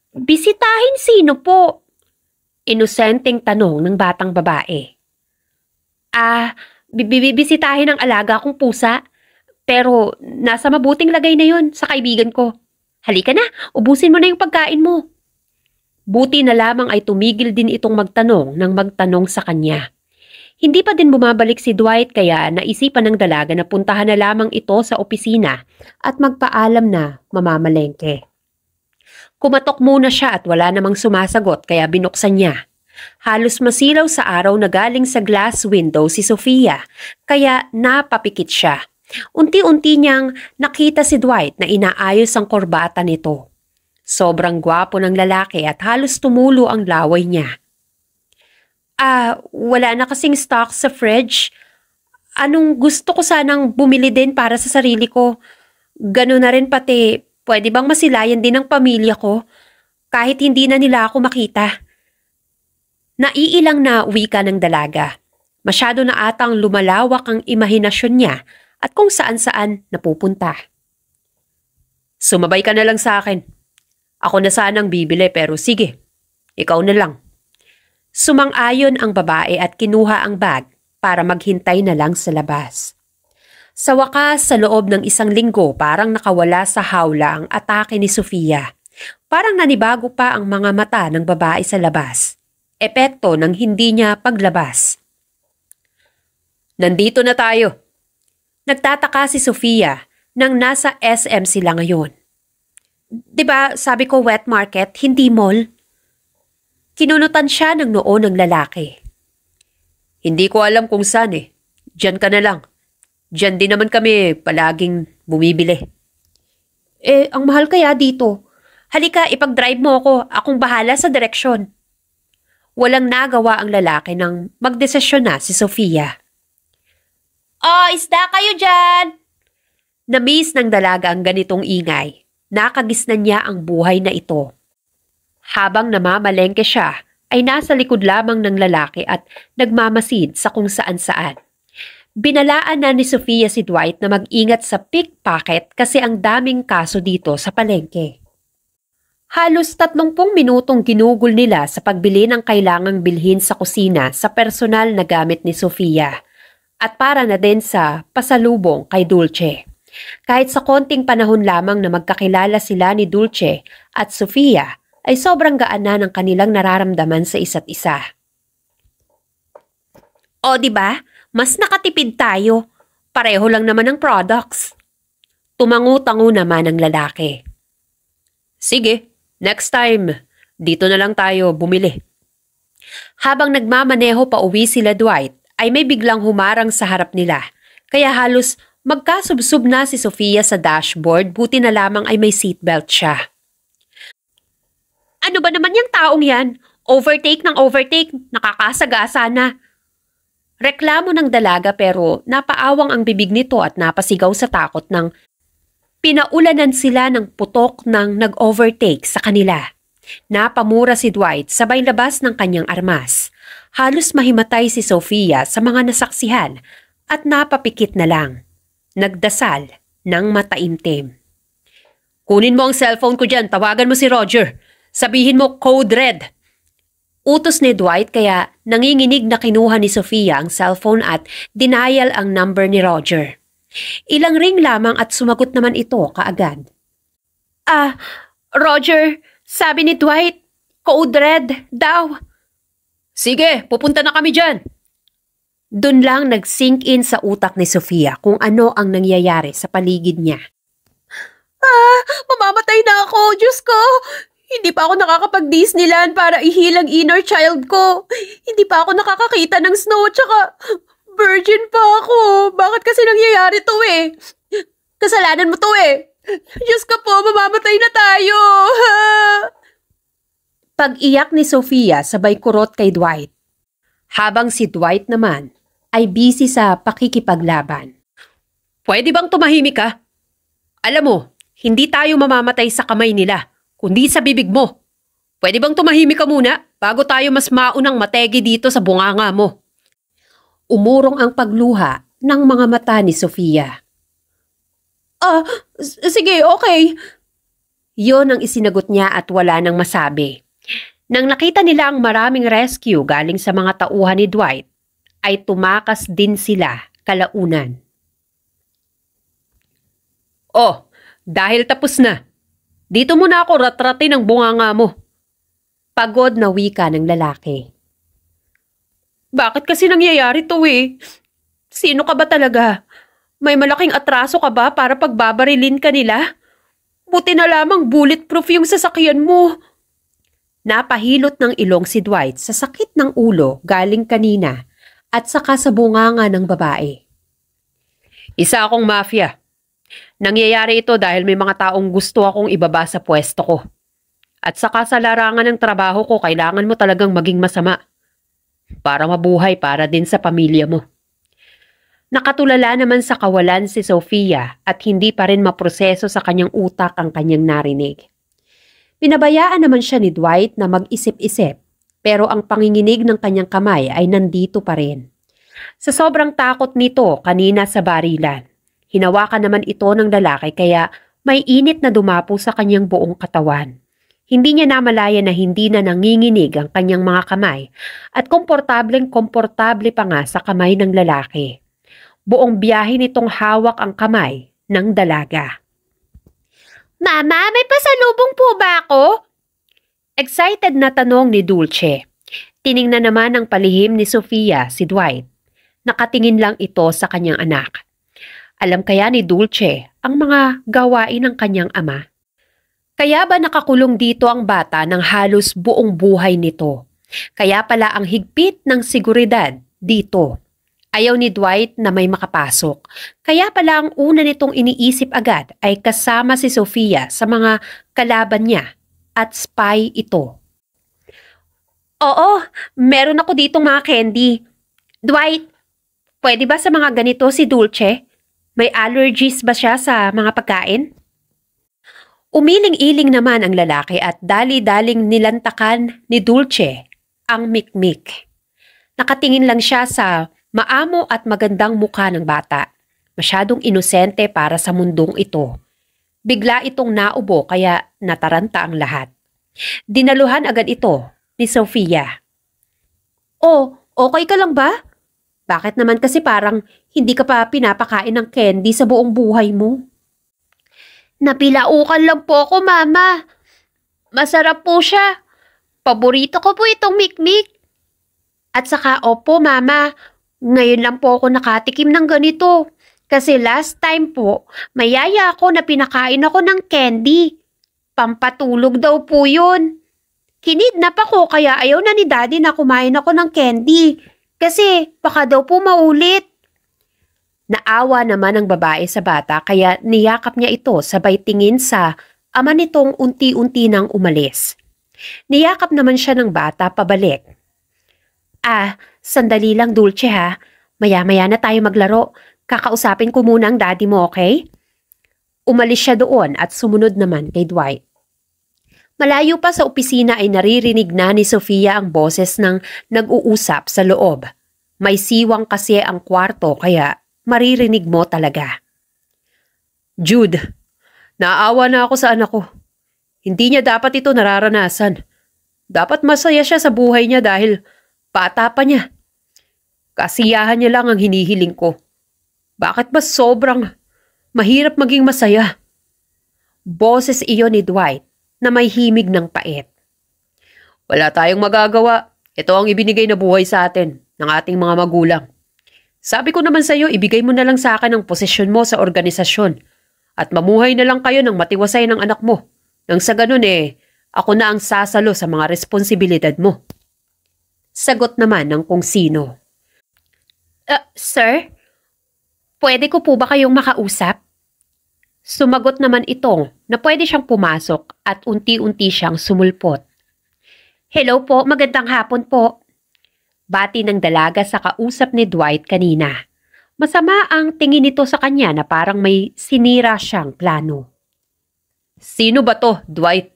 Bisitahin sino po? Inosenteng tanong ng batang babae. Ah, bibibisitahin ang alaga kong pusa. Pero nasa mabuting lagay na yon sa kaibigan ko. Halika na, ubusin mo na yung pagkain mo. Buti na lamang ay tumigil din itong magtanong nang magtanong sa kanya. Hindi pa din bumabalik si Dwight kaya naisipan ng dalaga na puntahan na lamang ito sa opisina at magpaalam na mamamalengke. Kumatok muna siya at wala namang sumasagot kaya binuksan niya. Halos masilaw sa araw na galing sa glass window si Sofia kaya napapikit siya. Unti-unti niyang nakita si Dwight na inaayos ang korbata nito. Sobrang gwapo ng lalaki at halos tumulo ang laway niya ah, wala na kasing stock sa fridge. Anong gusto ko sanang bumili din para sa sarili ko. Ganun na rin pati, pwede bang masilayan din ang pamilya ko kahit hindi na nila ako makita. Naiilang na wika ng dalaga. Masyado na atang lumalawak ang imahinasyon niya at kung saan-saan napupunta. Sumabay ka na lang sa akin. Ako na sanang bibili pero sige, ikaw na lang. Sumang-ayon ang babae at kinuha ang bag para maghintay na lang sa labas. Sa wakas, sa loob ng isang linggo parang nakawala sa hawla ang atake ni Sofia. Parang nanibago pa ang mga mata ng babae sa labas. Epekto ng hindi niya paglabas. Nandito na tayo. Nagtataka si Sofia nang nasa SM sila ngayon. ba diba, sabi ko wet market, hindi mall? Kinunutan siya ng noo ng lalaki. Hindi ko alam kung saan eh. Diyan ka na lang. Diyan din naman kami palaging bumibili. Eh, ang mahal kaya dito. Halika, ipag-drive mo ako. Akong bahala sa direksyon. Walang nagawa ang lalaki nang magdesisyon na si Sofia. Oh, isda kayo dyan! Namiss ng dalaga ang ganitong ingay. Nakagisnan niya ang buhay na ito. Habang namamalengke siya, ay nasa likod lamang ng lalaki at nagmamasid sa kung saan saan. Binalaan na ni Sofia si Dwight na mag-ingat sa pickpocket kasi ang daming kaso dito sa palengke. Halos 30 minutong ginugol nila sa pagbili ng kailangang bilhin sa kusina sa personal na gamit ni Sofia at para na din sa pasalubong kay Dulce. Kahit sa konting panahon lamang na magkakilala sila ni Dulce at Sofia ay sobrang gaan na ng kanilang nararamdaman sa isa't isa. O ba? Diba, mas nakatipid tayo. Pareho lang naman ang products. Tumangu-tangu naman ang lalaki. Sige, next time. Dito na lang tayo bumili. Habang nagmamaneho pa uwi sila Dwight, ay may biglang humarang sa harap nila. Kaya halos Magkasubsob na si Sofia sa dashboard buti na lamang ay may seatbelt siya. Ano ba naman yung taong yan? Overtake ng overtake, nakakasagasa na. Reklamo ng dalaga pero napaawang ang bibig nito at napasigaw sa takot ng pinaulanan sila ng putok ng nag-overtake sa kanila. Napamura si Dwight sabay labas ng kanyang armas. Halos mahimatay si Sofia sa mga nasaksihan at napapikit na lang. Nagdasal ng mataimtim. Kunin mo ang cellphone ko dyan, tawagan mo si Roger. Sabihin mo code red. Utos ni Dwight kaya nanginginig na kinuha ni Sofia ang cellphone at denial ang number ni Roger. Ilang ring lamang at sumagot naman ito kaagad. Ah, Roger, sabi ni Dwight, code red daw. Sige, pupunta na kami dyan. Doon lang nag-sink in sa utak ni Sofia kung ano ang nangyayari sa paligid niya. Ah, mamamatay na ako, Diyos ko! Hindi pa ako nakakapag-Disneyland para ihilang inner child ko. Hindi pa ako nakakakita ng snow, tsaka virgin pa ako. Bakit kasi nangyayari to eh? Kasalanan mo to eh. Diyos ka po, mamamatay na tayo. Pag-iyak ni Sofia sabay kurot kay Dwight. Habang si Dwight naman ay busy sa pakikipaglaban. Pwede bang tumahimik ka? Alam mo, hindi tayo mamamatay sa kamay nila kundi sa bibig mo. Pwede bang tumahimik ka muna bago tayo mas maunang mategi dito sa bunganga mo? Umurong ang pagluha ng mga mata ni Sofia. Ah, sige, okay. Yon ang isinagot niya at wala nang masabi. Nang nakita nila ang maraming rescue galing sa mga tauhan ni Dwight, ay tumakas din sila kalaunan. Oh, dahil tapos na, dito muna ako ratratin ang bunganga mo. Pagod na wika ng lalaki. Bakit kasi nangyayari to eh? Sino ka ba talaga? May malaking atraso ka ba para pagbabarilin ka nila? Buti na lamang bulletproof yung sasakyan mo. Napahilot ng ilong si Dwight sa sakit ng ulo galing kanina at saka sa bunganga ng babae. Isa akong mafia. Nangyayari ito dahil may mga taong gusto akong ibaba sa pwesto ko. At sa kasalarangan ng trabaho ko, kailangan mo talagang maging masama. Para mabuhay para din sa pamilya mo. Nakatulala naman sa kawalan si Sofia at hindi pa rin maproseso sa kanyang utak ang kanyang narinig. Pinabayaan naman siya ni Dwight na mag-isip-isip pero ang panginginig ng kanyang kamay ay nandito pa rin. Sa sobrang takot nito kanina sa barilan, Hinawakan naman ito ng lalaki kaya may init na dumapo sa kanyang buong katawan. Hindi niya namalaya na hindi na nanginginig ang kanyang mga kamay at komportableng komportable pa nga sa kamay ng lalaki. Buong biyahe nitong hawak ang kamay ng dalaga. Mama, may pasalubong po ba ako? Excited na tanong ni Dulce. Tiningnan naman ang palihim ni Sofia si Dwight. Nakatingin lang ito sa kanyang anak. Alam kaya ni Dulce ang mga gawain ng kanyang ama? Kaya ba nakakulong dito ang bata ng halos buong buhay nito? Kaya pala ang higpit ng seguridad dito. Ayaw ni Dwight na may makapasok. Kaya pala ang una nitong iniisip agad ay kasama si Sofia sa mga kalaban niya at spy ito. Oo, meron ako ditong mga candy. Dwight, pwede ba sa mga ganito si Dulce? May allergies ba siya sa mga pagkain? Umiling-iling naman ang lalaki at dali-daling nilantakan ni Dulce ang mikmik. Nakatingin lang siya sa maamo at magandang mukha ng bata. Masyadong inosente para sa mundong ito. Bigla itong naubo kaya nataranta ang lahat. Dinaluhan agad ito ni Sofia. Oh, okay ka lang ba? Bakit naman kasi parang hindi ka pa pinapakain ng candy sa buong buhay mo. Napilaukan lang po ako, Mama. Masarap po siya. Paborito ko po itong mikmik. At saka, opo, Mama. Ngayon lang po ako nakatikim ng ganito. Kasi last time po, mayaya ako na pinakain ako ng candy. Pampatulog daw po yun. Kinidnap ako kaya ayaw na ni daddy na kumain ako ng candy. Kasi baka daw po maulit. Naawa naman ang babae sa bata kaya niyakap niya ito sabay tingin sa ama nitong unti-unti nang umalis. Niyakap naman siya ng bata pabalik. Ah, sandali lang Dulce ha. Maya-maya na tayo maglaro. Kakausapin ko muna ang daddy mo, okay? Umalis siya doon at sumunod naman kay Dwight. Malayo pa sa opisina ay naririnig na ni Sofia ang boses ng nag-uusap sa loob. May siwang kasi ang kwarto kaya maririnig mo talaga. Jude, naawa na ako sa anak ko. Hindi niya dapat ito nararanasan. Dapat masaya siya sa buhay niya dahil bata pa niya. Kasiyahan niya lang ang hinihiling ko. Bakit ba sobrang mahirap maging masaya? Boses iyon ni Dwight na may himig ng pait. Wala tayong magagawa. Ito ang ibinigay na buhay sa atin ng ating mga magulang. Sabi ko naman sa iyo, ibigay mo na lang sa akin ang posisyon mo sa organisasyon at mamuhay na lang kayo ng matiwasay ng anak mo. Nang sa ganun eh, ako na ang sasalo sa mga responsibilidad mo. Sagot naman ng kung sino. Uh, sir, pwede ko po ba kayong makausap? Sumagot naman itong na pwede siyang pumasok at unti-unti siyang sumulpot. Hello po, magandang hapon po. Bati ng dalaga sa kausap ni Dwight kanina. Masama ang tingin nito sa kanya na parang may sinira siyang plano. Sino ba to, Dwight?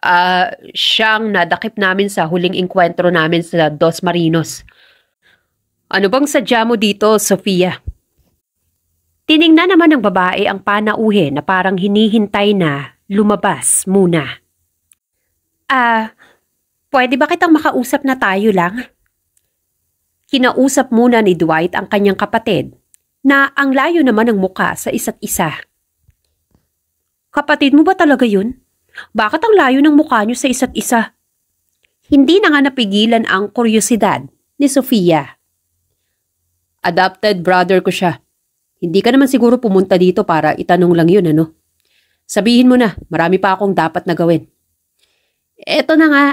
Ah, uh, siyang nadakip namin sa huling inkwentro namin sa Dos Marinos. Ano bang sadya mo dito, Sofia? Tiningnan naman ng babae ang panauhe na parang hinihintay na lumabas muna. Ah, uh, pwede ba kitang makausap na tayo lang? Kinausap muna ni Dwight ang kanyang kapatid na ang layo naman ng muka sa isa't isa. Kapatid mo ba talaga yun? Bakit ang layo ng mukha niyo sa isa't isa? Hindi na nga napigilan ang kuryosidad ni Sofia. Adopted brother ko siya. Hindi ka naman siguro pumunta dito para itanong lang yun, ano? Sabihin mo na, marami pa akong dapat na gawin. Eto na nga,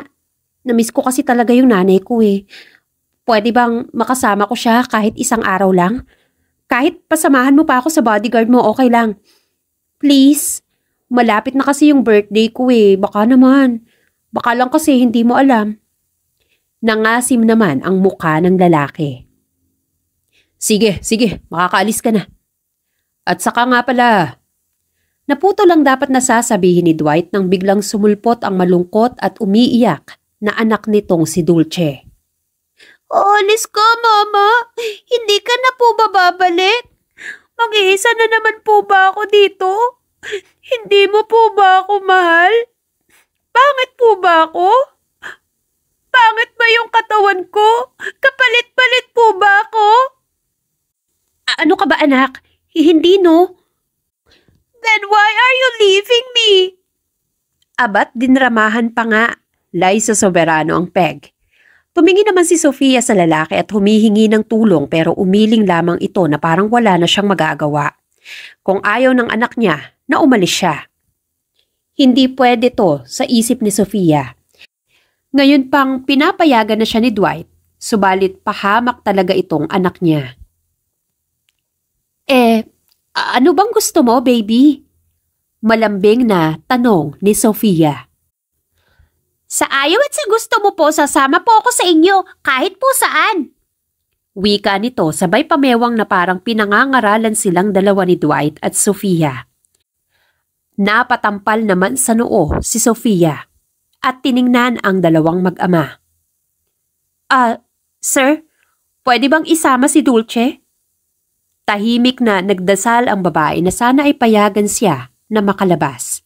namiss ko kasi talaga yung nanay ko eh. Pwede bang makasama ko siya kahit isang araw lang? Kahit pasamahan mo pa ako sa bodyguard mo, okay lang. Please? Malapit na kasi yung birthday ko eh, baka naman. Baka lang kasi hindi mo alam. Nangasim naman ang mukha ng lalaki. Sige, sige, makakaalis ka na. At saka nga pala, Naputo lang dapat nasasabihin ni Dwight nang biglang sumulpot ang malungkot at umiiyak na anak nitong si Dulce. Aalis ka, Mama. Hindi ka na po ba babalik? Mag-iisa na naman po ba ako dito? Hindi mo po ba ako mahal? Pangit po ba ako? Pangit ba yung katawan ko? Kapalit-palit po ba ako? A ano ka ba, anak? Hindi, no? Then why are you leaving me? Abat dinramahan pa nga, lay sa soberano ang peg. Tumingin naman si Sofia sa lalaki at humihingi ng tulong pero umiling lamang ito na parang wala na siyang magagawa. Kung ayaw ng anak niya, na umalis siya. Hindi pwede to sa isip ni Sofia. Ngayon pang pinapayagan na siya ni Dwight, subalit pahamak talaga itong anak niya. Eh, ano bang gusto mo, baby? Malambing na tanong ni Sofia. Sa ayaw at sa gusto mo po, sasama po ako sa inyo kahit po saan. Wika nito sabay pamewang na parang pinangangaralan silang dalawa ni Dwight at Sofia. Napatampal naman sa noo si Sofia at tiningnan ang dalawang mag-ama. Ah, uh, sir, pwede bang isama si Dulce? Tahimik na nagdasal ang babae na sana ay payagan siya na makalabas.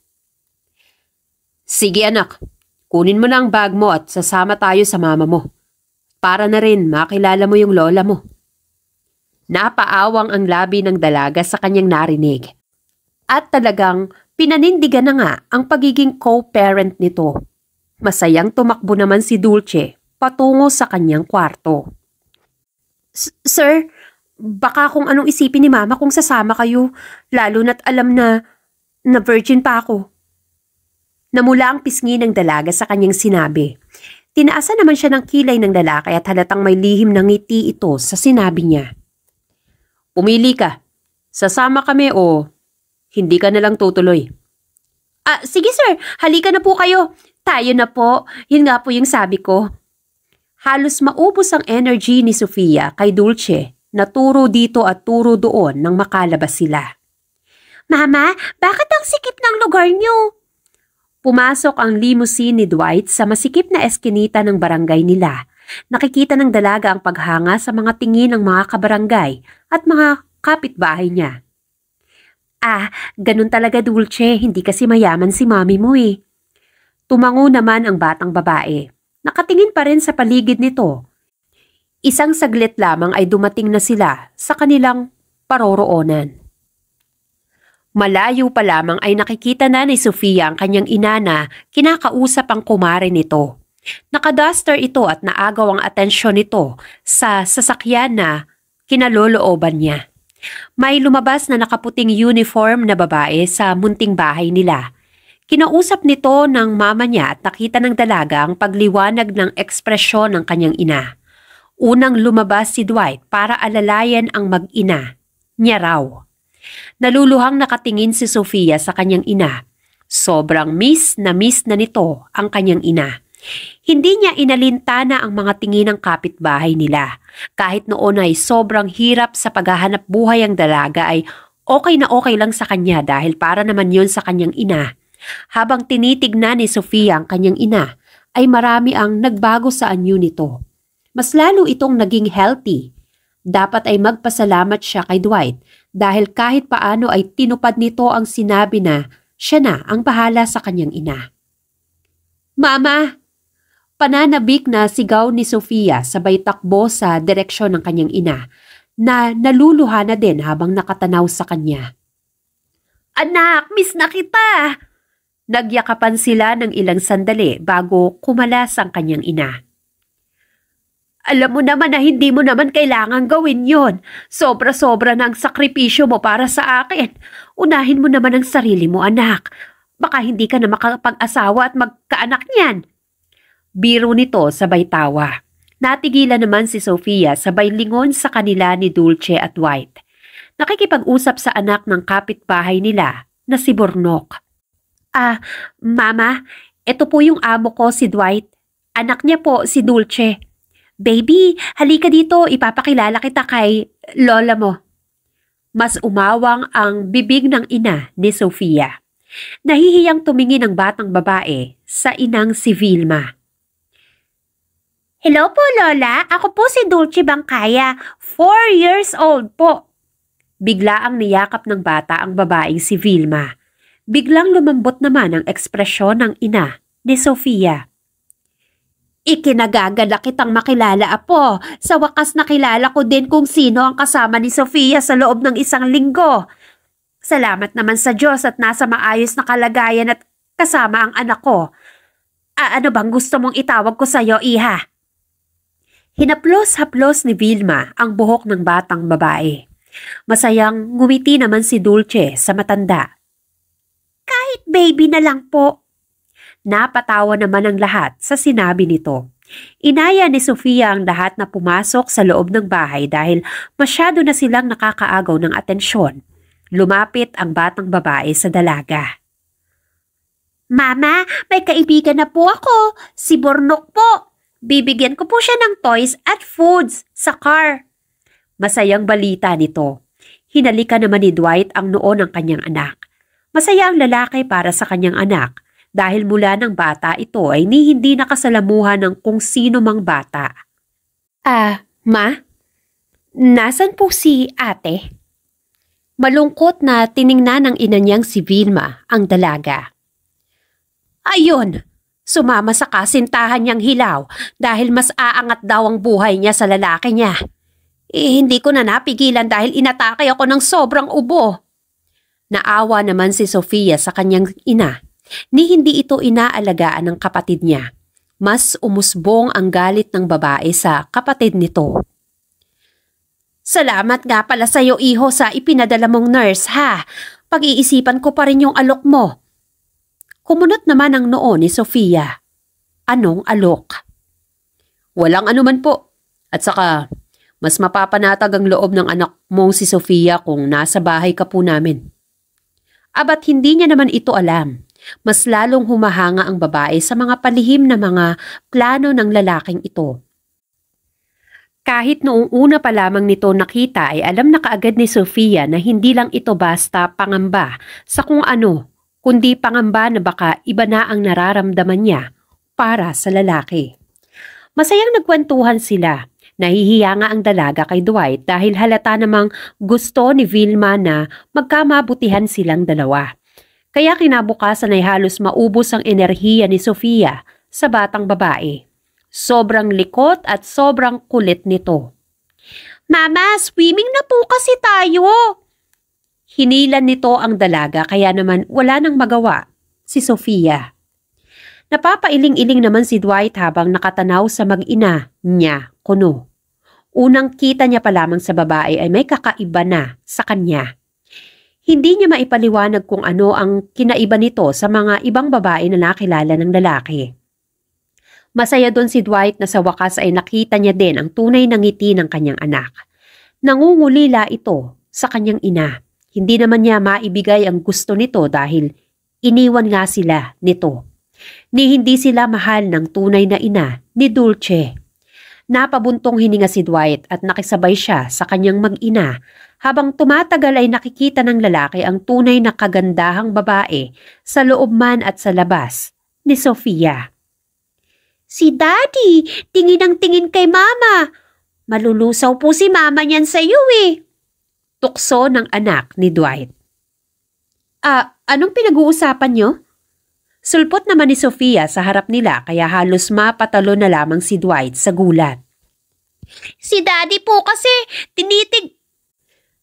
Sige anak, Kunin mo na ang bag mo at sasama tayo sa mama mo. Para na rin makilala mo yung lola mo. Napaawang ang labi ng dalaga sa kanyang narinig. At talagang pinanindigan na nga ang pagiging co-parent nito. Masayang tumakbo naman si Dulce patungo sa kanyang kwarto. Sir, baka kung anong isipin ni mama kung sasama kayo, lalo na't alam na na virgin pa ako. Namula ang pisngi ng dalaga sa kanyang sinabi. Tinaasan naman siya ng kilay ng lalaki at halatang may lihim ng ngiti ito sa sinabi niya. Umili ka. Sasama kami o hindi ka na lang tutuloy. Ah, sige sir, halika na po kayo. Tayo na po. Yun nga po yung sabi ko. Halos maubos ang energy ni Sofia kay Dulce na turo dito at turo doon nang makalabas sila. Mama, bakit ang sikip ng lugar niyo? Pumasok ang limousine ni Dwight sa masikip na eskinita ng barangay nila. Nakikita ng dalaga ang paghanga sa mga tingin ng mga kabarangay at mga kapitbahay niya. Ah, ganun talaga Dulce, hindi kasi mayaman si mami mo eh. Tumango naman ang batang babae. Nakatingin pa rin sa paligid nito. Isang saglit lamang ay dumating na sila sa kanilang paroroonan. Malayo pa lamang ay nakikita na ni Sofia ang kanyang ina na kinakausap ang kumare nito. Nakaduster ito at naagaw ang atensyon nito sa sasakyan na kinalolooban niya. May lumabas na nakaputing uniform na babae sa munting bahay nila. Kinausap nito ng mama niya at nakita ng dalaga ang pagliwanag ng ekspresyon ng kanyang ina. Unang lumabas si Dwight para alalayan ang mag-ina. Niya raw. Naluluhang nakatingin si Sofia sa kanyang ina. Sobrang miss na miss na nito ang kanyang ina. Hindi niya inalintana ang mga tingin ng kapitbahay nila. Kahit noon ay sobrang hirap sa paghahanap buhay ang dalaga ay okay na okay lang sa kanya dahil para naman yon sa kanyang ina. Habang tinitignan ni Sofia ang kanyang ina, ay marami ang nagbago sa anyo nito. Mas lalo itong naging healthy. Dapat ay magpasalamat siya kay Dwight dahil kahit paano ay tinupad nito ang sinabi na siya na ang bahala sa kanyang ina. Mama! Pananabik na sigaw ni Sofia sabay takbo sa direksyon ng kanyang ina na naluluha na din habang nakatanaw sa kanya. Anak, miss na kita! Nagyakapan sila ng ilang sandali bago kumalas ang kanyang ina. Alam mo naman na hindi mo naman kailangan gawin yon. Sobra-sobra ng sakripisyo mo para sa akin. Unahin mo naman ang sarili mo, anak. Baka hindi ka na makapag-asawa at magkaanak niyan. Biro nito sabay tawa. Natigilan naman si Sofia sabay lingon sa kanila ni Dulce at White. Nakikipag-usap sa anak ng kapitbahay nila na si Bornok. Ah, mama, ito po yung amo ko si Dwight. Anak niya po si Dulce. Baby, halika dito, ipapakilala kita kay lola mo. Mas umawang ang bibig ng ina ni Sofia. Nahihiyang tumingin ang batang babae sa inang si Vilma. Hello po, Lola. Ako po si Dulce Bangkaya. Four years old po. Bigla ang niyakap ng bata ang babaeng si Vilma. Biglang lumambot naman ang ekspresyon ng ina ni Sofia. Ikinagagala kitang makilala apo. Sa wakas nakilala ko din kung sino ang kasama ni Sofia sa loob ng isang linggo. Salamat naman sa Diyos at nasa maayos na kalagayan at kasama ang anak ko. A ano bang gusto mong itawag ko sa'yo, iha? Hinaplos-haplos ni Vilma ang buhok ng batang babae. Masayang ngumiti naman si Dulce sa matanda. Kahit baby na lang po, Napatawa naman ang lahat sa sinabi nito. Inaya ni Sofia ang lahat na pumasok sa loob ng bahay dahil masyado na silang nakakaagaw ng atensyon. Lumapit ang batang babae sa dalaga. Mama, may kaibigan na po ako. Si Bornok po. Bibigyan ko po siya ng toys at foods sa car. Masayang balita nito. Hinalika naman ni Dwight ang noon ng kanyang anak. Masaya ang lalaki para sa kanyang anak dahil mula ng bata ito ay ni hindi nakasalamuhan ng kung sino mang bata. Ah, ma? Nasaan po si ate? Malungkot na tiningnan ng ina niyang si Vilma, ang dalaga. Ayon! Sumama sa kasintahan niyang hilaw dahil mas aangat daw ang buhay niya sa lalaki niya. Eh, hindi ko na napigilan dahil inatake ako ng sobrang ubo. Naawa naman si Sofia sa kanyang ina ni hindi ito inaalagaan ng kapatid niya. Mas umusbong ang galit ng babae sa kapatid nito. Salamat nga pala sa'yo, iho, sa ipinadala mong nurse, ha? Pag-iisipan ko pa rin yung alok mo. Kumunot naman ang noo ni Sofia. Anong alok? Walang anuman po. At saka, mas mapapanatag ang loob ng anak mong si Sofia kung nasa bahay ka po namin. Abat hindi niya naman ito alam mas lalong humahanga ang babae sa mga palihim na mga plano ng lalaking ito. Kahit noong una pa lamang nito nakita ay alam na kaagad ni Sofia na hindi lang ito basta pangamba sa kung ano, kundi pangamba na baka iba na ang nararamdaman niya para sa lalaki. Masayang nagkwentuhan sila. Nahihiya nga ang dalaga kay Dwight dahil halata namang gusto ni Vilma na magkamabutihan silang dalawa. Kaya kinabukasan ay halos maubos ang enerhiya ni Sofia sa batang babae. Sobrang likot at sobrang kulit nito. Mama, swimming na po kasi tayo. Hinilan nito ang dalaga kaya naman wala nang magawa si Sofia. Napapailing-iling naman si Dwight habang nakatanaw sa mag-ina niya, kuno. Unang kita niya pa lamang sa babae ay may kakaiba na sa kanya. Hindi niya maipaliwanag kung ano ang kinaiba nito sa mga ibang babae na nakilala ng lalaki. Masaya doon si Dwight na sa wakas ay nakita niya din ang tunay na ngiti ng kanyang anak. Nangungulila ito sa kanyang ina. Hindi naman niya maibigay ang gusto nito dahil iniwan nga sila nito. Ni hindi sila mahal ng tunay na ina ni Dulce. Napabuntong hininga si Dwight at nakisabay siya sa kanyang mag-ina habang tumatagal ay nakikita ng lalaki ang tunay na kagandahang babae sa loob man at sa labas ni Sofia. Si Daddy, tingin ang tingin kay Mama. Malulusaw po si Mama niyan sa iyo eh. Tukso ng anak ni Dwight. Ah, anong pinag-uusapan niyo? Sulpot naman ni Sofia sa harap nila kaya halos mapatalo na lamang si Dwight sa gulat. Si daddy po kasi tinitig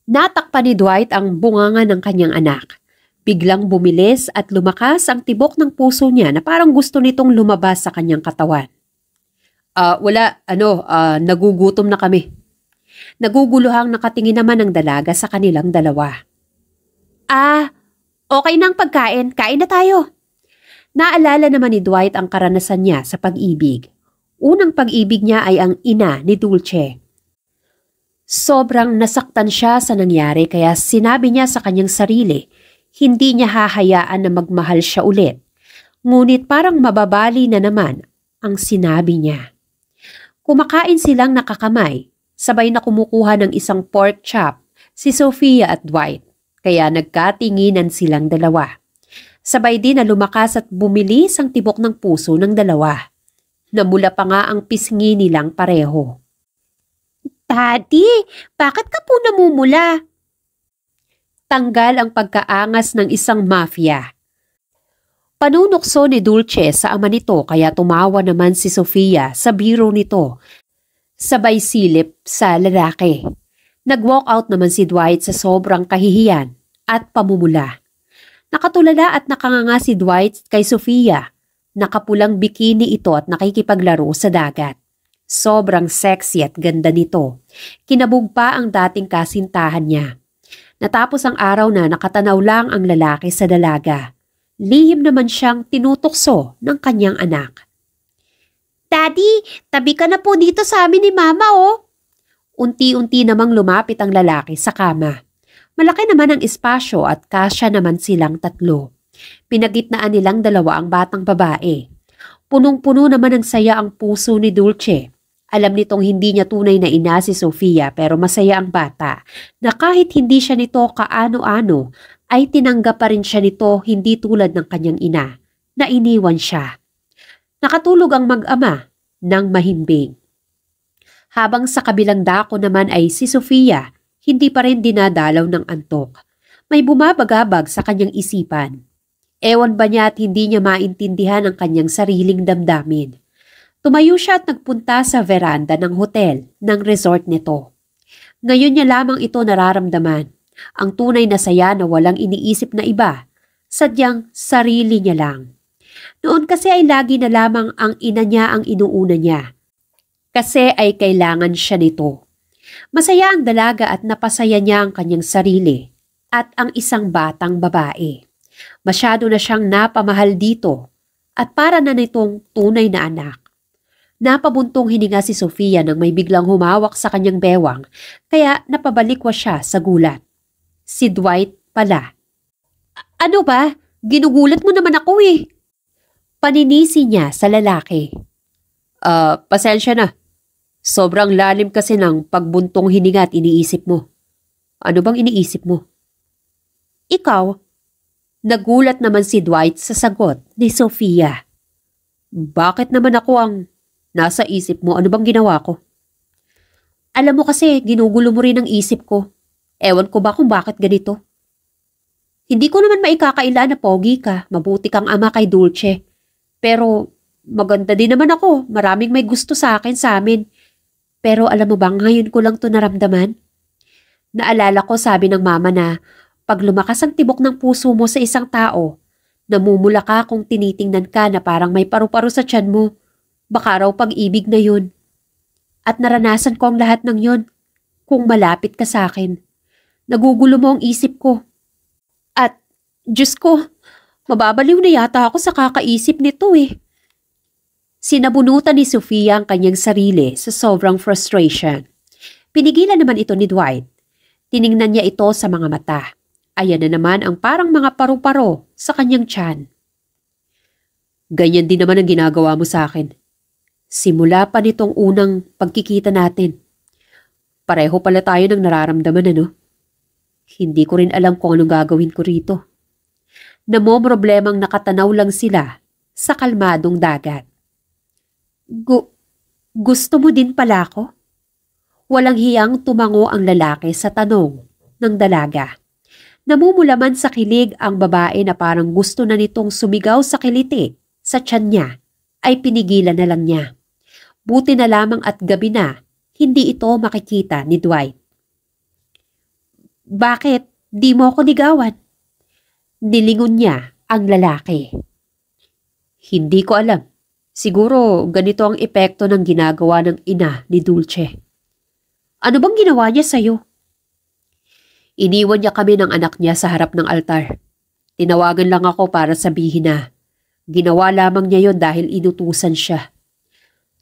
Natakpan ni Dwight ang bunganga ng kanyang anak. Biglang bumilis at lumakas ang tibok ng puso niya na parang gusto nitong lumabas sa kanyang katawan. Ah, uh, wala, ano, uh, nagugutom na kami. Naguguluhang nakatingin naman ang dalaga sa kanilang dalawa. Ah, okay na ang pagkain, kain na tayo. Naalala naman ni Dwight ang karanasan niya sa pag-ibig. Unang pag-ibig niya ay ang ina ni Dulce. Sobrang nasaktan siya sa nangyari kaya sinabi niya sa kanyang sarili, hindi niya hahayaan na magmahal siya ulit. Ngunit parang mababali na naman ang sinabi niya. Kumakain silang nakakamay, sabay na kumukuha ng isang pork chop si Sofia at Dwight, kaya nagkatinginan silang dalawa. Sabay din na lumakas at bumilis ang tibok ng puso ng dalawa. Namula pa nga ang pisngi nilang pareho. Daddy, bakit ka po namumula? Tanggal ang pagkaangas ng isang mafia. Panunokso ni Dulce sa ama nito kaya tumawa naman si Sofia sa biro nito. Sabay silip sa lalaki. Nag-walk out naman si Dwight sa sobrang kahihiyan at pamumula. Nakatulala at nakanganga si Dwight kay Sofia. Nakapulang bikini ito at nakikipaglaro sa dagat. Sobrang sexy at ganda nito. Kinabugpa ang dating kasintahan niya. Natapos ang araw na nakatanaw lang ang lalaki sa dalaga. Lihim naman siyang tinutokso ng kanyang anak. Daddy, tabi ka na po dito sa amin ni Mama oh. Unti-unti namang lumapit ang lalaki sa kama. Malaki naman ang espasyo at kasya naman silang tatlo. Pinagitnaan nilang dalawa ang batang babae. Punong-puno naman ng saya ang puso ni Dulce alam nitong hindi niya tunay na ina si Sofia pero masaya ang bata na kahit hindi siya nito kaano-ano ay tinanggap pa rin siya nito hindi tulad ng kanyang ina na iniwan siya. Nakatulog ang mag-ama ng mahimbing. Habang sa kabilang dako naman ay si Sofia hindi pa rin dinadalaw ng antok. May bumabagabag sa kanyang isipan. Ewan ba niya at hindi niya maintindihan ang kanyang sariling damdamin. Tumayo siya at nagpunta sa veranda ng hotel ng resort nito. Ngayon niya lamang ito nararamdaman, ang tunay na saya na walang iniisip na iba, sadyang sarili niya lang. Noon kasi ay lagi na lamang ang ina niya ang inuuna niya. Kasi ay kailangan siya nito. Masaya ang dalaga at napasaya niya ang kanyang sarili at ang isang batang babae. Masyado na siyang napamahal dito at para na nitong tunay na anak. Napabuntong hininga si Sofia nang may biglang humawak sa kanyang bewang, kaya napabalikwa siya sa gulat. Si Dwight pala. Ano ba? Ginugulat mo naman ako eh. Paninisi niya sa lalaki. Ah, uh, pasensya na. Sobrang lalim kasi ng pagbuntong hininga at iniisip mo. Ano bang iniisip mo? Ikaw, Nagulat naman si Dwight sa sagot ni Sofia. Bakit naman ako ang Nasa isip mo, ano bang ginawa ko? Alam mo kasi, ginugulo mo rin ang isip ko. Ewan ko ba kung bakit ganito? Hindi ko naman maikakaila na pogi ka, mabuti kang ama kay Dulce. Pero maganda din naman ako, maraming may gusto sa akin sa amin. Pero alam mo ba, ngayon ko lang to naramdaman? Naalala ko sabi ng mama na, pag lumakas ang tibok ng puso mo sa isang tao, namumula ka kung tinitingnan ka na parang may paru-paro sa tiyan mo. Baka raw pag-ibig na yun. At naranasan ko ang lahat ng yun kung malapit ka sa akin. Nagugulo mo ang isip ko. At, Diyos ko, mababaliw na yata ako sa kakaisip nito eh. Sinabunutan ni Sofia ang kanyang sarili sa sobrang frustration. Pinigilan naman ito ni Dwight. Tiningnan niya ito sa mga mata. Ayan na naman ang parang mga paru-paro sa kanyang tiyan. Ganyan din naman ang ginagawa mo sa akin. Simula pa nitong unang pagkikita natin. Pareho pala tayo ng nararamdaman ano? Hindi ko rin alam kung anong gagawin ko rito. Namomroblemang nakatanaw lang sila sa kalmadong dagat. Gu gusto mo din pala ako? Walang hiyang tumango ang lalaki sa tanong ng dalaga. Namumulaman sa kilig ang babae na parang gusto na nitong sumigaw sa kiliti sa tiyan niya ay pinigilan na lang niya. Buti na lamang at gabi na, hindi ito makikita ni Dwight. Bakit di mo ako ligawan? Nilingon niya ang lalaki. Hindi ko alam. Siguro ganito ang epekto ng ginagawa ng ina ni Dulce. Ano bang ginawa niya sa'yo? Iniwan niya kami ng anak niya sa harap ng altar. Tinawagan lang ako para sabihin na ginawa lamang niya yon dahil inutusan siya.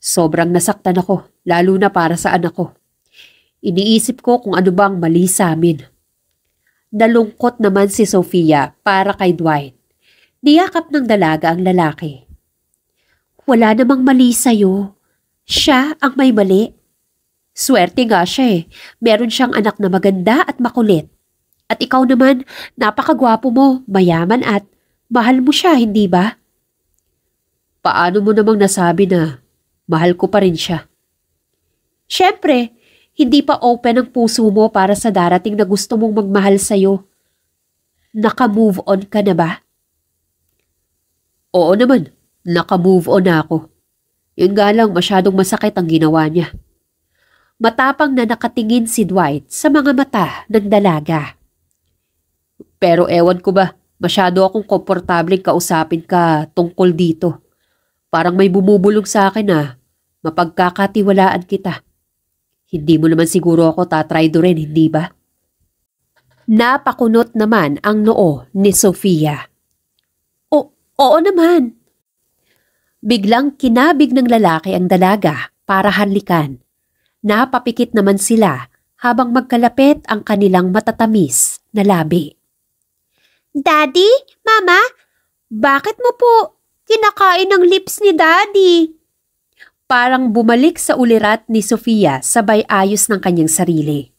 Sobrang nasaktan ako, lalo na para sa anak ko. Iniisip ko kung ano bang mali sa amin. Nalungkot naman si Sofia para kay Dwight. Niyakap ng dalaga ang lalaki. Wala namang mali sa'yo. Siya ang may mali. Swerte nga siya eh. Meron siyang anak na maganda at makulit. At ikaw naman, napakagwapo mo, mayaman at mahal mo siya, hindi ba? Paano mo namang nasabi na mahal ko pa rin siya. Siyempre, hindi pa open ang puso mo para sa darating na gusto mong magmahal sa'yo. Naka-move on ka na ba? Oo naman, naka-move on na ako. Yun nga lang masyadong masakit ang ginawa niya. Matapang na nakatingin si Dwight sa mga mata ng dalaga. Pero ewan ko ba, masyado akong komportableng kausapin ka tungkol dito. Parang may bumubulong sa akin ah, Mapagkakatiwalaan kita. Hindi mo naman siguro ako tatraydo rin, hindi ba? Napakunot naman ang noo ni Sofia. O, oo naman. Biglang kinabig ng lalaki ang dalaga para halikan. Napapikit naman sila habang magkalapit ang kanilang matatamis na labi. Daddy, Mama, bakit mo po kinakain ang lips ni Daddy? Parang bumalik sa ulirat ni Sofia sabay ayos ng kanyang sarili.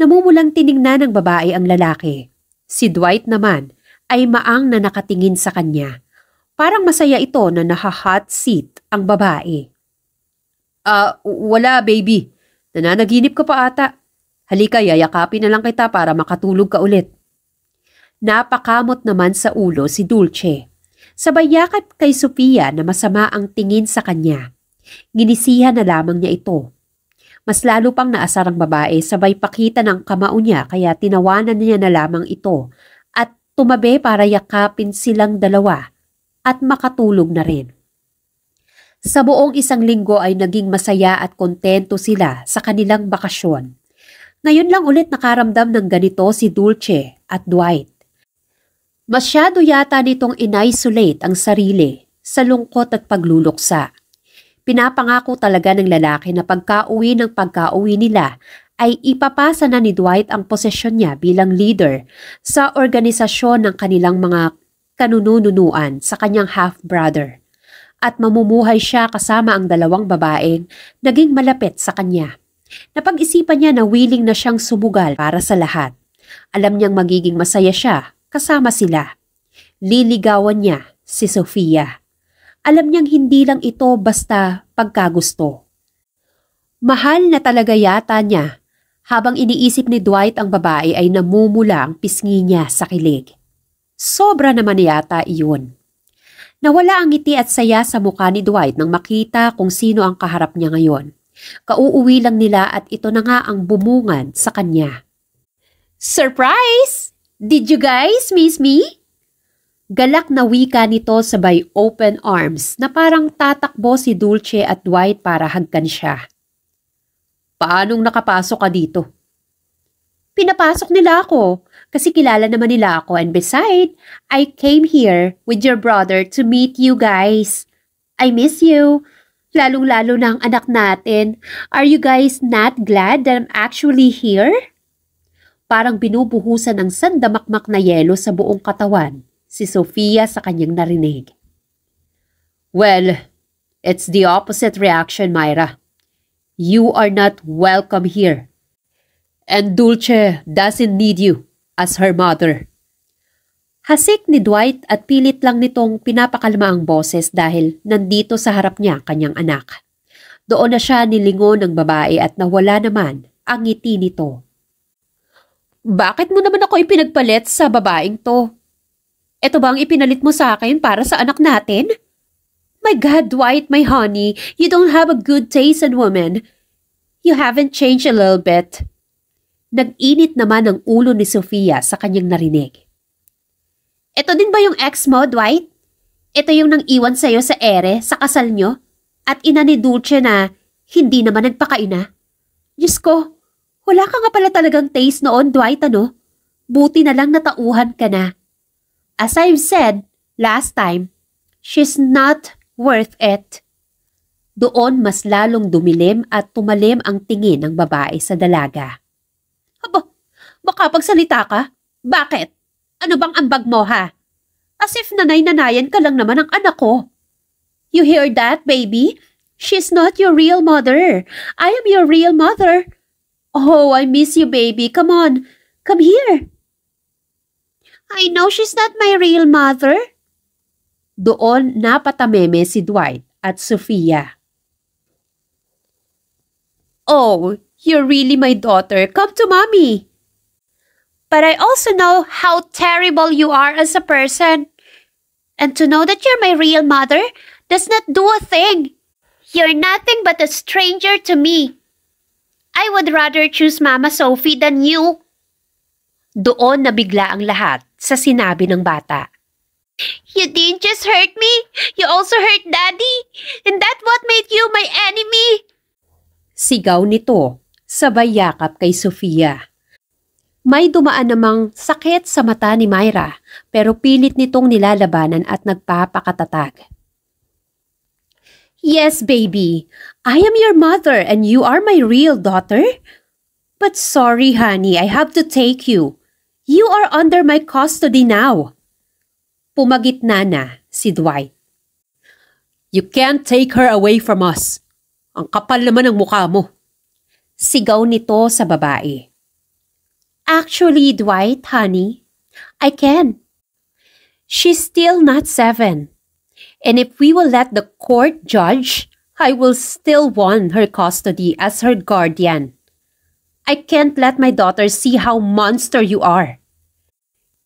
Namumulang tiningnan ng babae ang lalaki. Si Dwight naman ay maang na nakatingin sa kanya. Parang masaya ito na nahahot seat ang babae. Ah, uh, wala baby. Nananaginip ka pa ata. Halika, yayakapin na lang kita para makatulog ka ulit. Napakamot naman sa ulo si Dulce. Sabay yakap kay Sofia na masama ang tingin sa kanya. Ginisihan na lamang niya ito. Mas lalo pang naasar ang babae sabay pakita ng kamao niya kaya tinawanan niya na lamang ito at tumabi para yakapin silang dalawa at makatulog na rin. Sa buong isang linggo ay naging masaya at kontento sila sa kanilang bakasyon. Ngayon lang ulit nakaramdam ng ganito si Dulce at Dwight. Masyado yata nitong in-isolate ang sarili sa lungkot at pagluluksa. Pinapangako talaga ng lalaki na pagka-uwi ng pagka-uwi nila ay ipapasa na ni Dwight ang posisyon niya bilang leader sa organisasyon ng kanilang mga kanununuan sa kanyang half-brother at mamumuhay siya kasama ang dalawang babaeng naging malapit sa kanya. Napag-isipan niya na willing na siyang sumugal para sa lahat. Alam niyang magiging masaya siya kasama sila. Liligawan niya si Sophia alam niyang hindi lang ito basta pagkagusto. Mahal na talaga yata niya habang iniisip ni Dwight ang babae ay namumula ang pisngi niya sa kilig. Sobra naman yata iyon. Nawala ang ngiti at saya sa mukha ni Dwight nang makita kung sino ang kaharap niya ngayon. Kauuwi lang nila at ito na nga ang bumungad sa kanya. Surprise! Did you guys miss me? Galak na wika nito sabay open arms na parang tatakbo si Dulce at Dwight para hagkan siya. Paanong nakapasok ka dito? Pinapasok nila ako kasi kilala naman nila ako and beside, I came here with your brother to meet you guys. I miss you lalong-lalo na ang anak natin. Are you guys not glad that I'm actually here? Parang binubuhusan ng sandamakmak na yelo sa buong katawan si Sofia sa kanyang narinig. Well, it's the opposite reaction, Myra. You are not welcome here. And Dulce doesn't need you as her mother. Hasik ni Dwight at pilit lang nitong pinapakalma ang boses dahil nandito sa harap niya kanyang anak. Doon na siya nilingon ng babae at nawala naman ang ngiti nito. Bakit mo naman ako ipinagpalit sa babaeng to? Ito ba ang ipinalit mo sa akin para sa anak natin? My God, Dwight, my honey, you don't have a good taste in women. You haven't changed a little bit. Nag-init naman ang ulo ni Sofia sa kanyang narinig. Ito din ba yung ex mo, Dwight? Ito yung nang iwan sa'yo sa ere sa kasal nyo? At ina ni Dulce na hindi naman nagpakaina? Diyos ko, wala ka nga pala talagang taste noon, Dwight, ano? Buti na lang natauhan ka na. As I've said last time, she's not worth it. Doon mas lalong dumilim at tumalim ang tingin ng babae sa dalaga. Aba, baka pagsalita ka? Bakit? Ano bang ambag mo ha? As if nanay-nanayan ka lang naman ang anak ko. You hear that, baby? She's not your real mother. I am your real mother. Oh, I miss you, baby. Come on. Come here. I know she's not my real mother. Doon napatameme si Dwight at Sofia. Oh, you're really my daughter. Come to mommy. But I also know how terrible you are as a person. And to know that you're my real mother does not do a thing. You're nothing but a stranger to me. I would rather choose Mama Sophie than you. Doon nabigla ang lahat sa sinabi ng bata. You didn't just hurt me, you also hurt Daddy, and that what made you my enemy. Sigaw nito, sabay yakap kay Sofia. May dumaan namang sakit sa mata ni Myra pero pilit nitong nilalabanan at nagpapakatatag. Yes, baby. I am your mother and you are my real daughter. But sorry, honey, I have to take you. You are under my custody now. Pumagit na na si Dwight. You can't take her away from us. Ang kapal naman ng mukha mo. Sigaw nito sa babae. Actually, Dwight, honey, I can. She's still not seven. And if we will let the court judge, I will still want her custody as her guardian. I can't let my daughter see how monster you are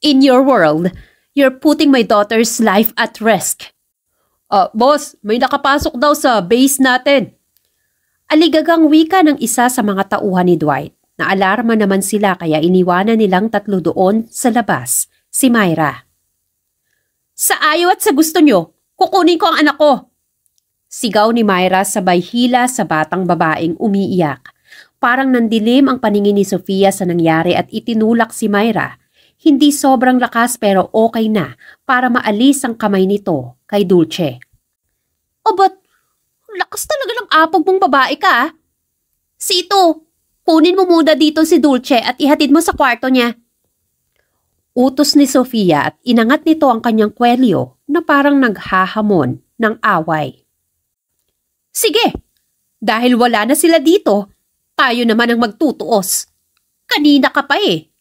in your world. You're putting my daughter's life at risk. Uh, boss, may nakapasok daw sa base natin. Aligagang wika ng isa sa mga tauhan ni Dwight. Naalarma naman sila kaya iniwanan nilang tatlo doon sa labas, si Myra. Sa ayaw at sa gusto nyo, kukunin ko ang anak ko. Sigaw ni Myra sabay hila sa batang babaeng umiiyak. Parang nandilim ang paningin ni Sofia sa nangyari at itinulak si Myra hindi sobrang lakas pero okay na para maalis ang kamay nito kay Dulce. O ba't lakas talaga ng apog mong babae ka? Ah. Sito, kunin mo muna dito si Dulce at ihatid mo sa kwarto niya. Utos ni Sofia at inangat nito ang kanyang kwelyo na parang naghahamon ng away. Sige, dahil wala na sila dito, tayo naman ang magtutuos. Kanina ka pa eh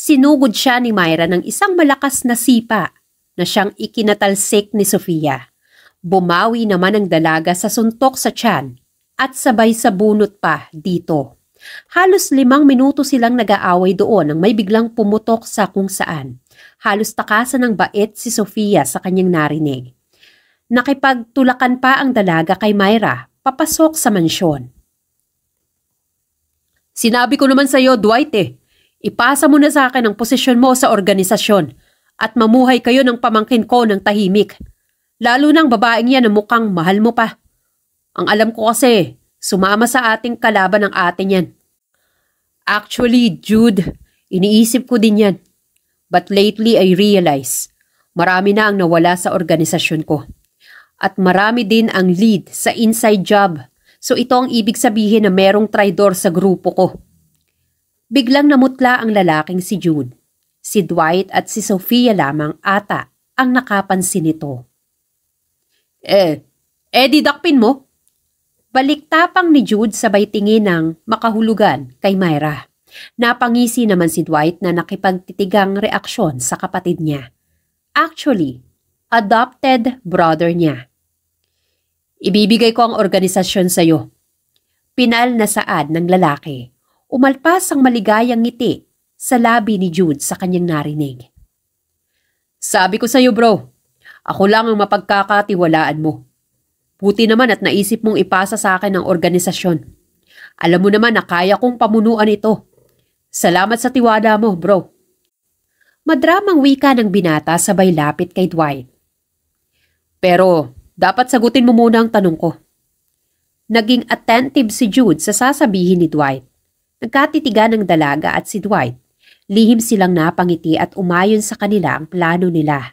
sinugod siya ni Myra ng isang malakas na sipa na siyang ikinatalsik ni Sofia. Bumawi naman ang dalaga sa suntok sa tiyan at sabay sa bunot pa dito. Halos limang minuto silang nag-aaway doon nang may biglang pumutok sa kung saan. Halos takasan ng bait si Sofia sa kanyang narinig. Nakipagtulakan pa ang dalaga kay Myra papasok sa mansyon. Sinabi ko naman sa iyo, Dwight eh, Ipasa mo na sa akin ang posisyon mo sa organisasyon at mamuhay kayo ng pamangkin ko ng tahimik. Lalo ng babaeng yan na mukhang mahal mo pa. Ang alam ko kasi, sumama sa ating kalaban ng atin yan. Actually, Jude, iniisip ko din yan. But lately I realize, marami na ang nawala sa organisasyon ko. At marami din ang lead sa inside job. So ito ang ibig sabihin na merong traidor sa grupo ko. Biglang namutla ang lalaking si Jude. Si Dwight at si Sophia lamang ata ang nakapansin nito. Eh, eh dakpin mo? Balik tapang ni Jude sabay tingin ng makahulugan kay Myra. Napangisi naman si Dwight na nakipagtitigang reaksyon sa kapatid niya. Actually, adopted brother niya. Ibibigay ko ang organisasyon sa'yo. Pinal na saad ng lalaki. Umalpas ang maligayang ngiti sa labi ni Jude sa kanyang narinig. Sabi ko sa'yo bro, ako lang ang mapagkakatiwalaan mo. Puti naman at naisip mong ipasa sa akin ang organisasyon. Alam mo naman na kaya kong pamunuan ito. Salamat sa tiwala mo bro. Madramang wika ng binata sabay lapit kay Dwight. Pero dapat sagutin mo muna ang tanong ko. Naging attentive si Jude sa sasabihin ni Dwight. Nagkatitigan ng dalaga at si Dwight. Lihim silang napangiti at umayon sa kanila ang plano nila.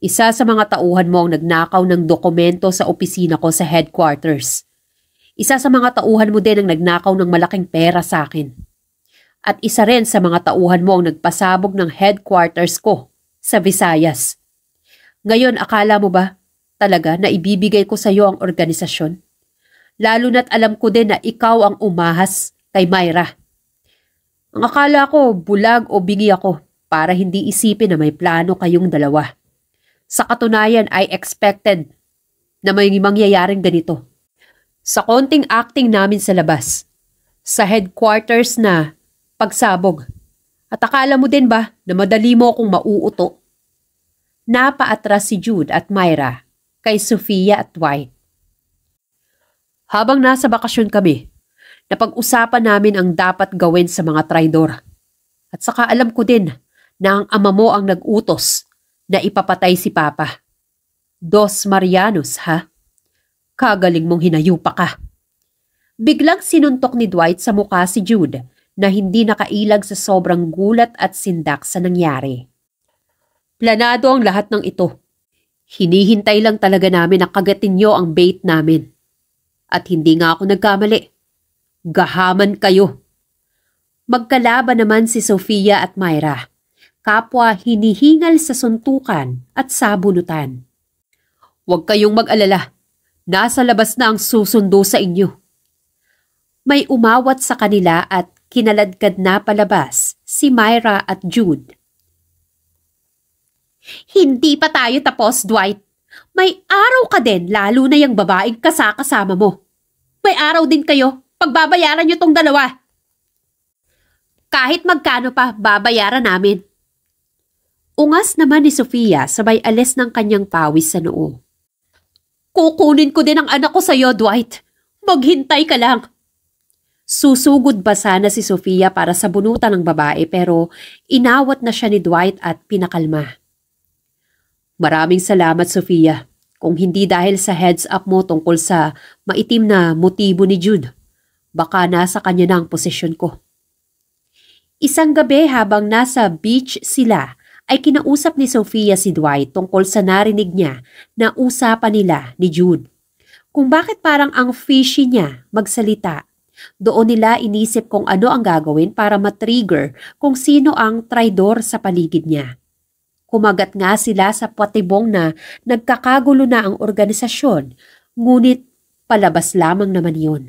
Isa sa mga tauhan mo ang nagnakaw ng dokumento sa opisina ko sa headquarters. Isa sa mga tauhan mo din ang nagnakaw ng malaking pera sa akin. At isa rin sa mga tauhan mo ang nagpasabog ng headquarters ko sa Visayas. Ngayon akala mo ba talaga na ibibigay ko sa iyo ang organisasyon? lalo na't alam ko din na ikaw ang umahas kay Myra. Ang akala ko, bulag o bingi ako para hindi isipin na may plano kayong dalawa. Sa katunayan, ay expected na may mangyayaring ganito. Sa konting acting namin sa labas, sa headquarters na pagsabog, at akala mo din ba na madali mo akong mauuto? Napaatras si Jude at Myra kay Sofia at Dwight habang nasa bakasyon kami, napag-usapan namin ang dapat gawin sa mga traidor. At saka alam ko din na ang ama mo ang nag-utos na ipapatay si Papa. Dos Marianos, ha? Kagaling mong hinayupa ka. Biglang sinuntok ni Dwight sa mukha si Jude na hindi nakailag sa sobrang gulat at sindak sa nangyari. Planado ang lahat ng ito. Hinihintay lang talaga namin na kagatin niyo ang bait namin. At hindi nga ako nagkamali. Gahaman kayo. Magkalaban naman si Sofia at Myra. Kapwa hinihingal sa suntukan at sabunutan. Huwag kayong mag-alala. Nasa labas na ang susundo sa inyo. May umawat sa kanila at kinaladkad na palabas si Myra at Jude. Hindi pa tayo tapos, Dwight. May araw ka din lalo na yung babaeng kasakasama mo. May araw din kayo, pagbabayaran nyo tong dalawa. Kahit magkano pa, babayaran namin. Ungas naman ni Sofia sabay alis ng kanyang pawis sa noo. Kukunin ko din ang anak ko sa'yo, Dwight. Maghintay ka lang. Susugod ba sana si Sofia para sa bunutan ng babae pero inawat na siya ni Dwight at pinakalma. Maraming salamat Sofia. Kung hindi dahil sa heads up mo tungkol sa maitim na motibo ni Jude, baka nasa kanya na ang posisyon ko. Isang gabi habang nasa beach sila, ay kinausap ni Sofia si Dwight tungkol sa narinig niya na usapan nila ni Jude. Kung bakit parang ang fishy niya magsalita. Doon nila inisip kung ano ang gagawin para matrigger kung sino ang traidor sa paligid niya. Humagat nga sila sa patibong na nagkakagulo na ang organisasyon, ngunit palabas lamang naman yun.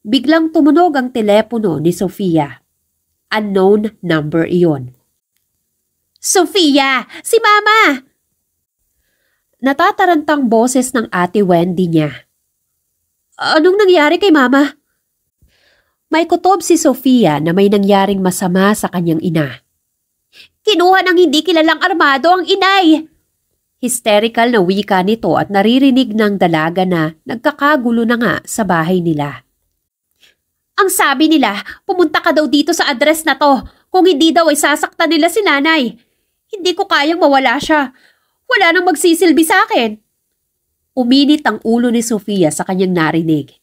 Biglang tumunog ang telepono ni Sofia. Unknown number iyon. Sofia! Si Mama! Natatarantang boses ng ate Wendy niya. Anong nangyari kay Mama? May kutob si Sofia na may nangyaring masama sa kanyang ina. Kinuha ng hindi kilalang armado ang inay! Hysterical na wika nito at naririnig ng dalaga na nagkakagulo na nga sa bahay nila. Ang sabi nila, pumunta ka daw dito sa address na to kung hindi daw ay sasaktan nila si nanay. Hindi ko kayang mawala siya. Wala nang magsisilbi sa akin. Uminit ang ulo ni Sofia sa kanyang narinig.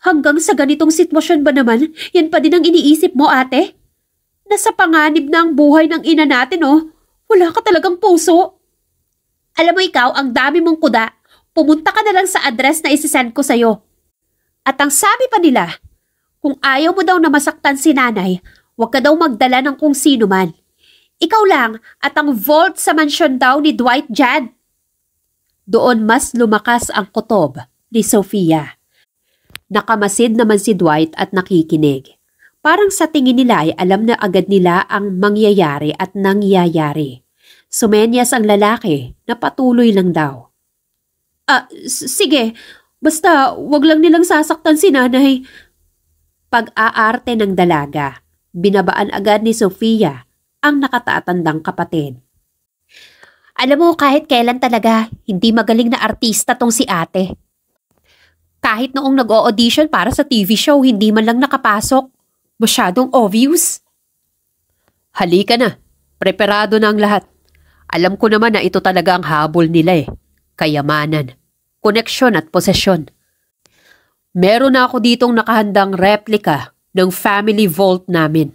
Hanggang sa ganitong sitwasyon ba naman, yan pa din ang iniisip mo ate? Nasa panganib na ang buhay ng ina natin, oh. Wala ka talagang puso. Alam mo ikaw, ang dami mong kuda. Pumunta ka na lang sa address na isisend ko sa'yo. At ang sabi pa nila, kung ayaw mo daw na masaktan si nanay, huwag ka daw magdala ng kung sino man. Ikaw lang at ang vault sa mansyon daw ni Dwight Jad. Doon mas lumakas ang kotob ni Sofia. Nakamasid naman si Dwight at nakikinig. Parang sa tingin nila ay alam na agad nila ang mangyayari at nangyayari. Sumenyas ang lalaki na patuloy lang daw. Ah, sige, basta wag lang nilang sasaktan si nanay. Pag-aarte ng dalaga, binabaan agad ni Sofia ang nakataatandang kapatid. Alam mo kahit kailan talaga, hindi magaling na artista tong si ate. Kahit noong nag-audition para sa TV show, hindi man lang nakapasok. Masyadong obvious. Halika na. Preparado na ang lahat. Alam ko naman na ito talaga ang habol nila eh. Kayamanan, koneksyon at posesyon. Meron na ako ditong nakahandang replika ng family vault namin.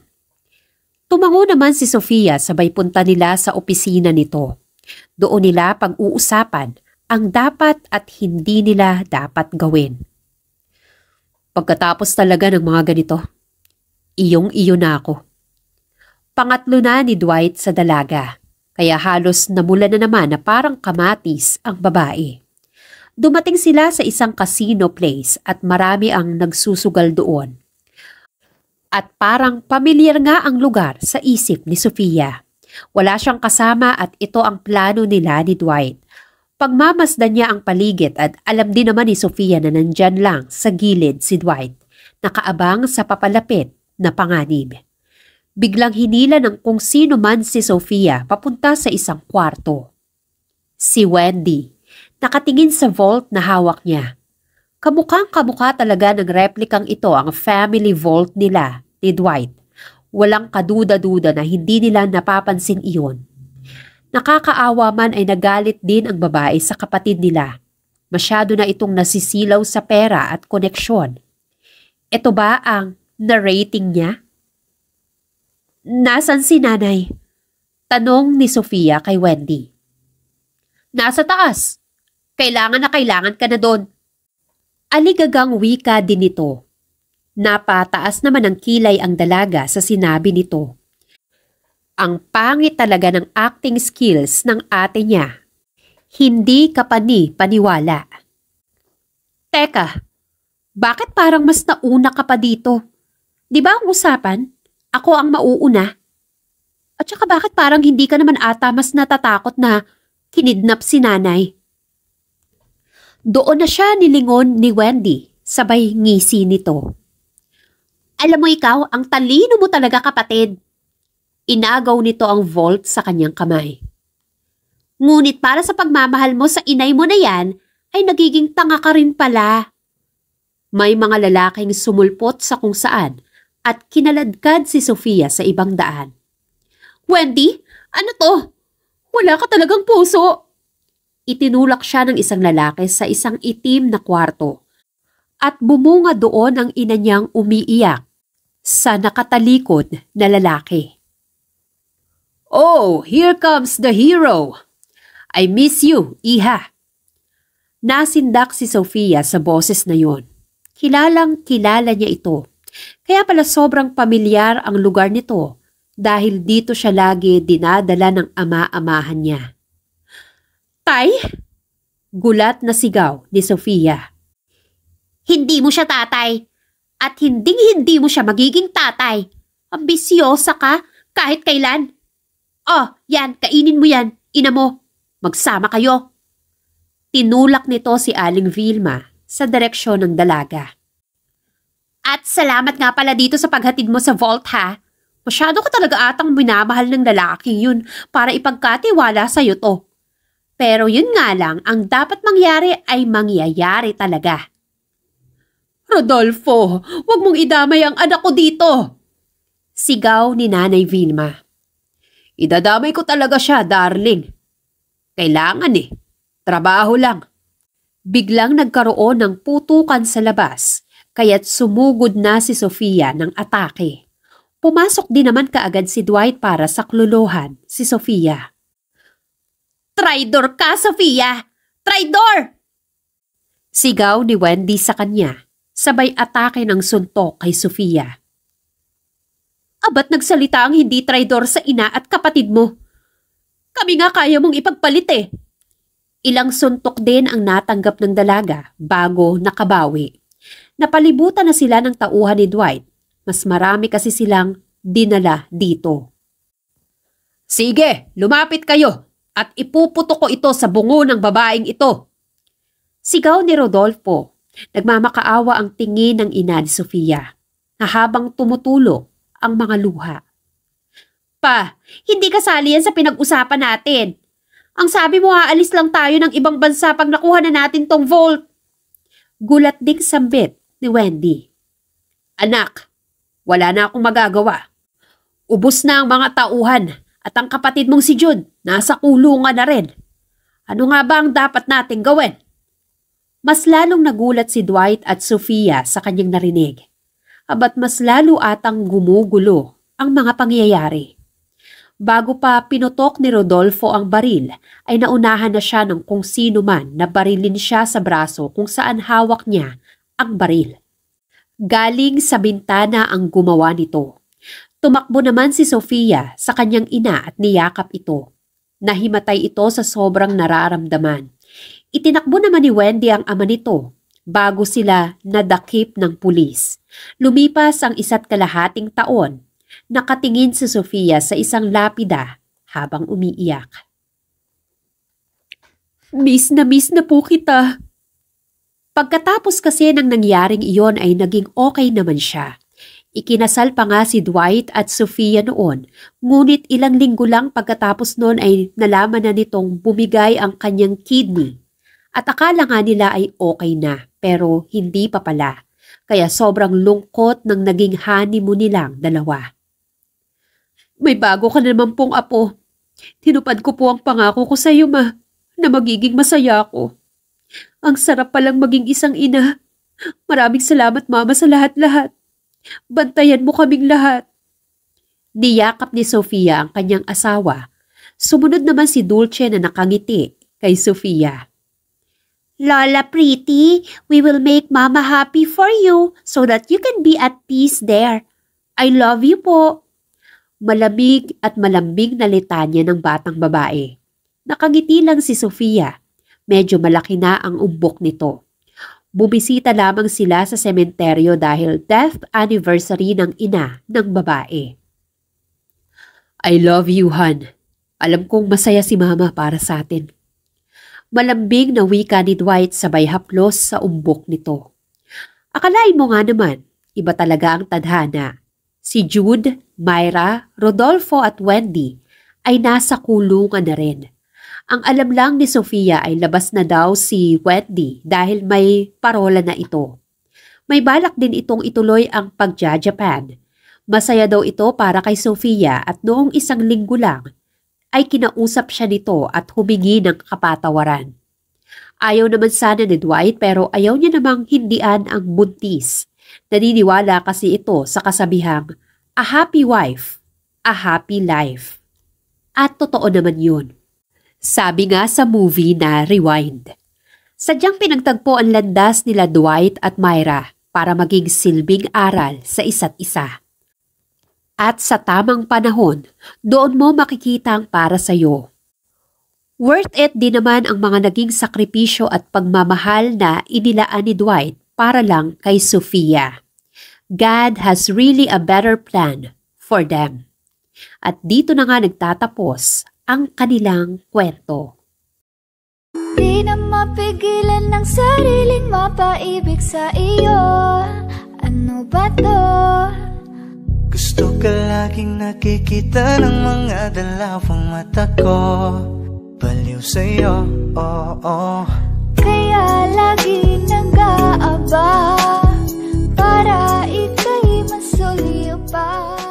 Tumango naman si Sofia sabay punta nila sa opisina nito. Doon nila pag-uusapan ang dapat at hindi nila dapat gawin. Pagkatapos talaga ng mga ganito, Iyong-iyo na ako. Pangatlo na ni Dwight sa dalaga, kaya halos namula na naman na parang kamatis ang babae. Dumating sila sa isang casino place at marami ang nagsusugal doon. At parang pamilyar nga ang lugar sa isip ni Sofia. Wala siyang kasama at ito ang plano nila ni Dwight. Pagmamasdan niya ang paligid at alam din naman ni Sofia na nandyan lang sa gilid si Dwight, nakaabang sa papalapit na panganib. Biglang hinila ng kung sino man si Sofia papunta sa isang kwarto. Si Wendy, nakatingin sa vault na hawak niya. Kamukhang kamukha talaga ng replikang ito ang family vault nila ni Dwight. Walang kaduda-duda na hindi nila napapansin iyon. Nakakaawa man ay nagalit din ang babae sa kapatid nila. Masyado na itong nasisilaw sa pera at koneksyon. Ito ba ang Narrating niya? Nasaan si nanay? Tanong ni Sofia kay Wendy. Nasa taas. Kailangan na kailangan ka na doon. Aligagang wika din ito. Napataas naman ang kilay ang dalaga sa sinabi nito. Ang pangit talaga ng acting skills ng ate niya. Hindi kapani paniwala. Teka, bakit parang mas nauna ka pa dito? Di ba ang usapan? Ako ang mauuna. At saka bakit parang hindi ka naman ata mas natatakot na kinidnap si nanay? Doon na siya nilingon ni Wendy, sabay ngisi nito. Alam mo ikaw, ang talino mo talaga kapatid. Inagaw nito ang vault sa kanyang kamay. Ngunit para sa pagmamahal mo sa inay mo na yan, ay nagiging tanga ka rin pala. May mga lalaking sumulpot sa kung saan at kinaladkad si Sofia sa ibang daan. Wendy, ano to? Wala ka talagang puso! Itinulak siya ng isang lalaki sa isang itim na kwarto at bumunga doon ang ina niyang umiiyak sa nakatalikod na lalaki. Oh, here comes the hero! I miss you, iha! Nasindak si Sofia sa boses na yon. Kilalang kilala niya ito kaya pala sobrang pamilyar ang lugar nito dahil dito siya lagi dinadala ng ama-amahan niya. Tay! Gulat na sigaw ni Sofia. Hindi mo siya tatay at hinding-hindi mo siya magiging tatay. Ambisyosa ka kahit kailan. Oh, yan, kainin mo yan, ina mo. Magsama kayo. Tinulak nito si Aling Vilma sa direksyon ng dalaga. At salamat nga pala dito sa paghatid mo sa vault ha. Masyado ka talaga atang minamahal ng lalaki yun para ipagkatiwala sa'yo to. Pero yun nga lang, ang dapat mangyari ay mangyayari talaga. Rodolfo, huwag mong idamay ang anak ko dito! Sigaw ni Nanay Vilma. Idadamay ko talaga siya, darling. Kailangan eh. Trabaho lang. Biglang nagkaroon ng putukan sa labas kaya't sumugod na si Sofia ng atake. Pumasok din naman kaagad si Dwight para sakluluhan si Sofia. Traidor ka, Sofia! Traidor! Sigaw ni Wendy sa kanya, sabay atake ng suntok kay Sofia. Abat nagsalita ang hindi traidor sa ina at kapatid mo. Kami nga kaya mong ipagpalit eh. Ilang suntok din ang natanggap ng dalaga bago nakabawi napalibutan na sila ng tauhan ni Dwight. Mas marami kasi silang dinala dito. Sige, lumapit kayo at ipuputo ko ito sa bungo ng babaeng ito. Sigaw ni Rodolfo. Nagmamakaawa ang tingin ng ina ni Sofia na habang tumutulo ang mga luha. Pa, hindi kasali yan sa pinag-usapan natin. Ang sabi mo aalis lang tayo ng ibang bansa pag nakuha na natin tong vault. Gulat ding sambit ni Wendy. Anak, wala na akong magagawa. Ubus na ang mga tauhan at ang kapatid mong si Jude nasa kulungan na rin. Ano nga ba ang dapat nating gawin? Mas lalong nagulat si Dwight at Sofia sa kanyang narinig. Abat mas lalo atang gumugulo ang mga pangyayari. Bago pa pinutok ni Rodolfo ang baril, ay naunahan na siya ng kung sino man na barilin siya sa braso kung saan hawak niya ang baril. Galing sa bintana ang gumawa nito. Tumakbo naman si Sofia sa kanyang ina at niyakap ito. Nahimatay ito sa sobrang nararamdaman. Itinakbo naman ni Wendy ang ama nito bago sila nadakip ng pulis. Lumipas ang isa't kalahating taon. Nakatingin si Sofia sa isang lapida habang umiiyak. Miss na miss na po kita. Pagkatapos kasi ng nangyaring iyon ay naging okay naman siya. Ikinasal pa nga si Dwight at Sofia noon, ngunit ilang linggo lang pagkatapos noon ay nalaman na nitong bumigay ang kanyang kidney. At akala nga nila ay okay na, pero hindi pa pala. Kaya sobrang lungkot ng naging honeymoon nilang dalawa. May bago ka naman pong apo. Tinupad ko po ang pangako ko sa iyo ma, na magiging masaya ako. Ang sarap palang maging isang ina. Maraming salamat mama sa lahat-lahat. Bantayan mo kaming lahat. Niyakap ni Sofia ang kanyang asawa. Sumunod naman si Dulce na nakangiti kay Sofia. Lola Pretty, we will make Mama happy for you so that you can be at peace there. I love you po. Malamig at malambing na litanya ng batang babae. Nakangiti lang si Sofia medyo malaki na ang umbok nito. Bumisita lamang sila sa sementeryo dahil death anniversary ng ina ng babae. I love you, Han. Alam kong masaya si Mama para sa atin. Malambing na wika ni Dwight sabay haplos sa umbok nito. Akalain mo nga naman, iba talaga ang tadhana. Si Jude, Myra, Rodolfo at Wendy ay nasa kulungan na rin ang alam lang ni Sofia ay labas na daw si Wendy dahil may parola na ito. May balak din itong ituloy ang pagja-Japan. Masaya daw ito para kay Sofia at noong isang linggo lang ay kinausap siya nito at humingi ng kapatawaran. Ayaw naman sana ni Dwight pero ayaw niya namang hindian ang buntis. Naniniwala kasi ito sa kasabihang, a happy wife, a happy life. At totoo naman yun. Sabi nga sa movie na Rewind. Sadyang pinagtagpo ang landas nila Dwight at Myra para maging silbing aral sa isa't isa. At sa tamang panahon, doon mo makikita ang para sa iyo. Worth it din naman ang mga naging sakripisyo at pagmamahal na inilaan ni Dwight para lang kay Sofia. God has really a better plan for them. At dito na nga nagtatapos ang kanilang kwento. Di na mapigilan ng sariling mapaibig sa iyo Ano ba to? Gusto ka laging nakikita ng mga dalawang mata ko Baliw sa'yo, oo oh, oh. Kaya lagi nag-aaba Para ika'y masuliyo pa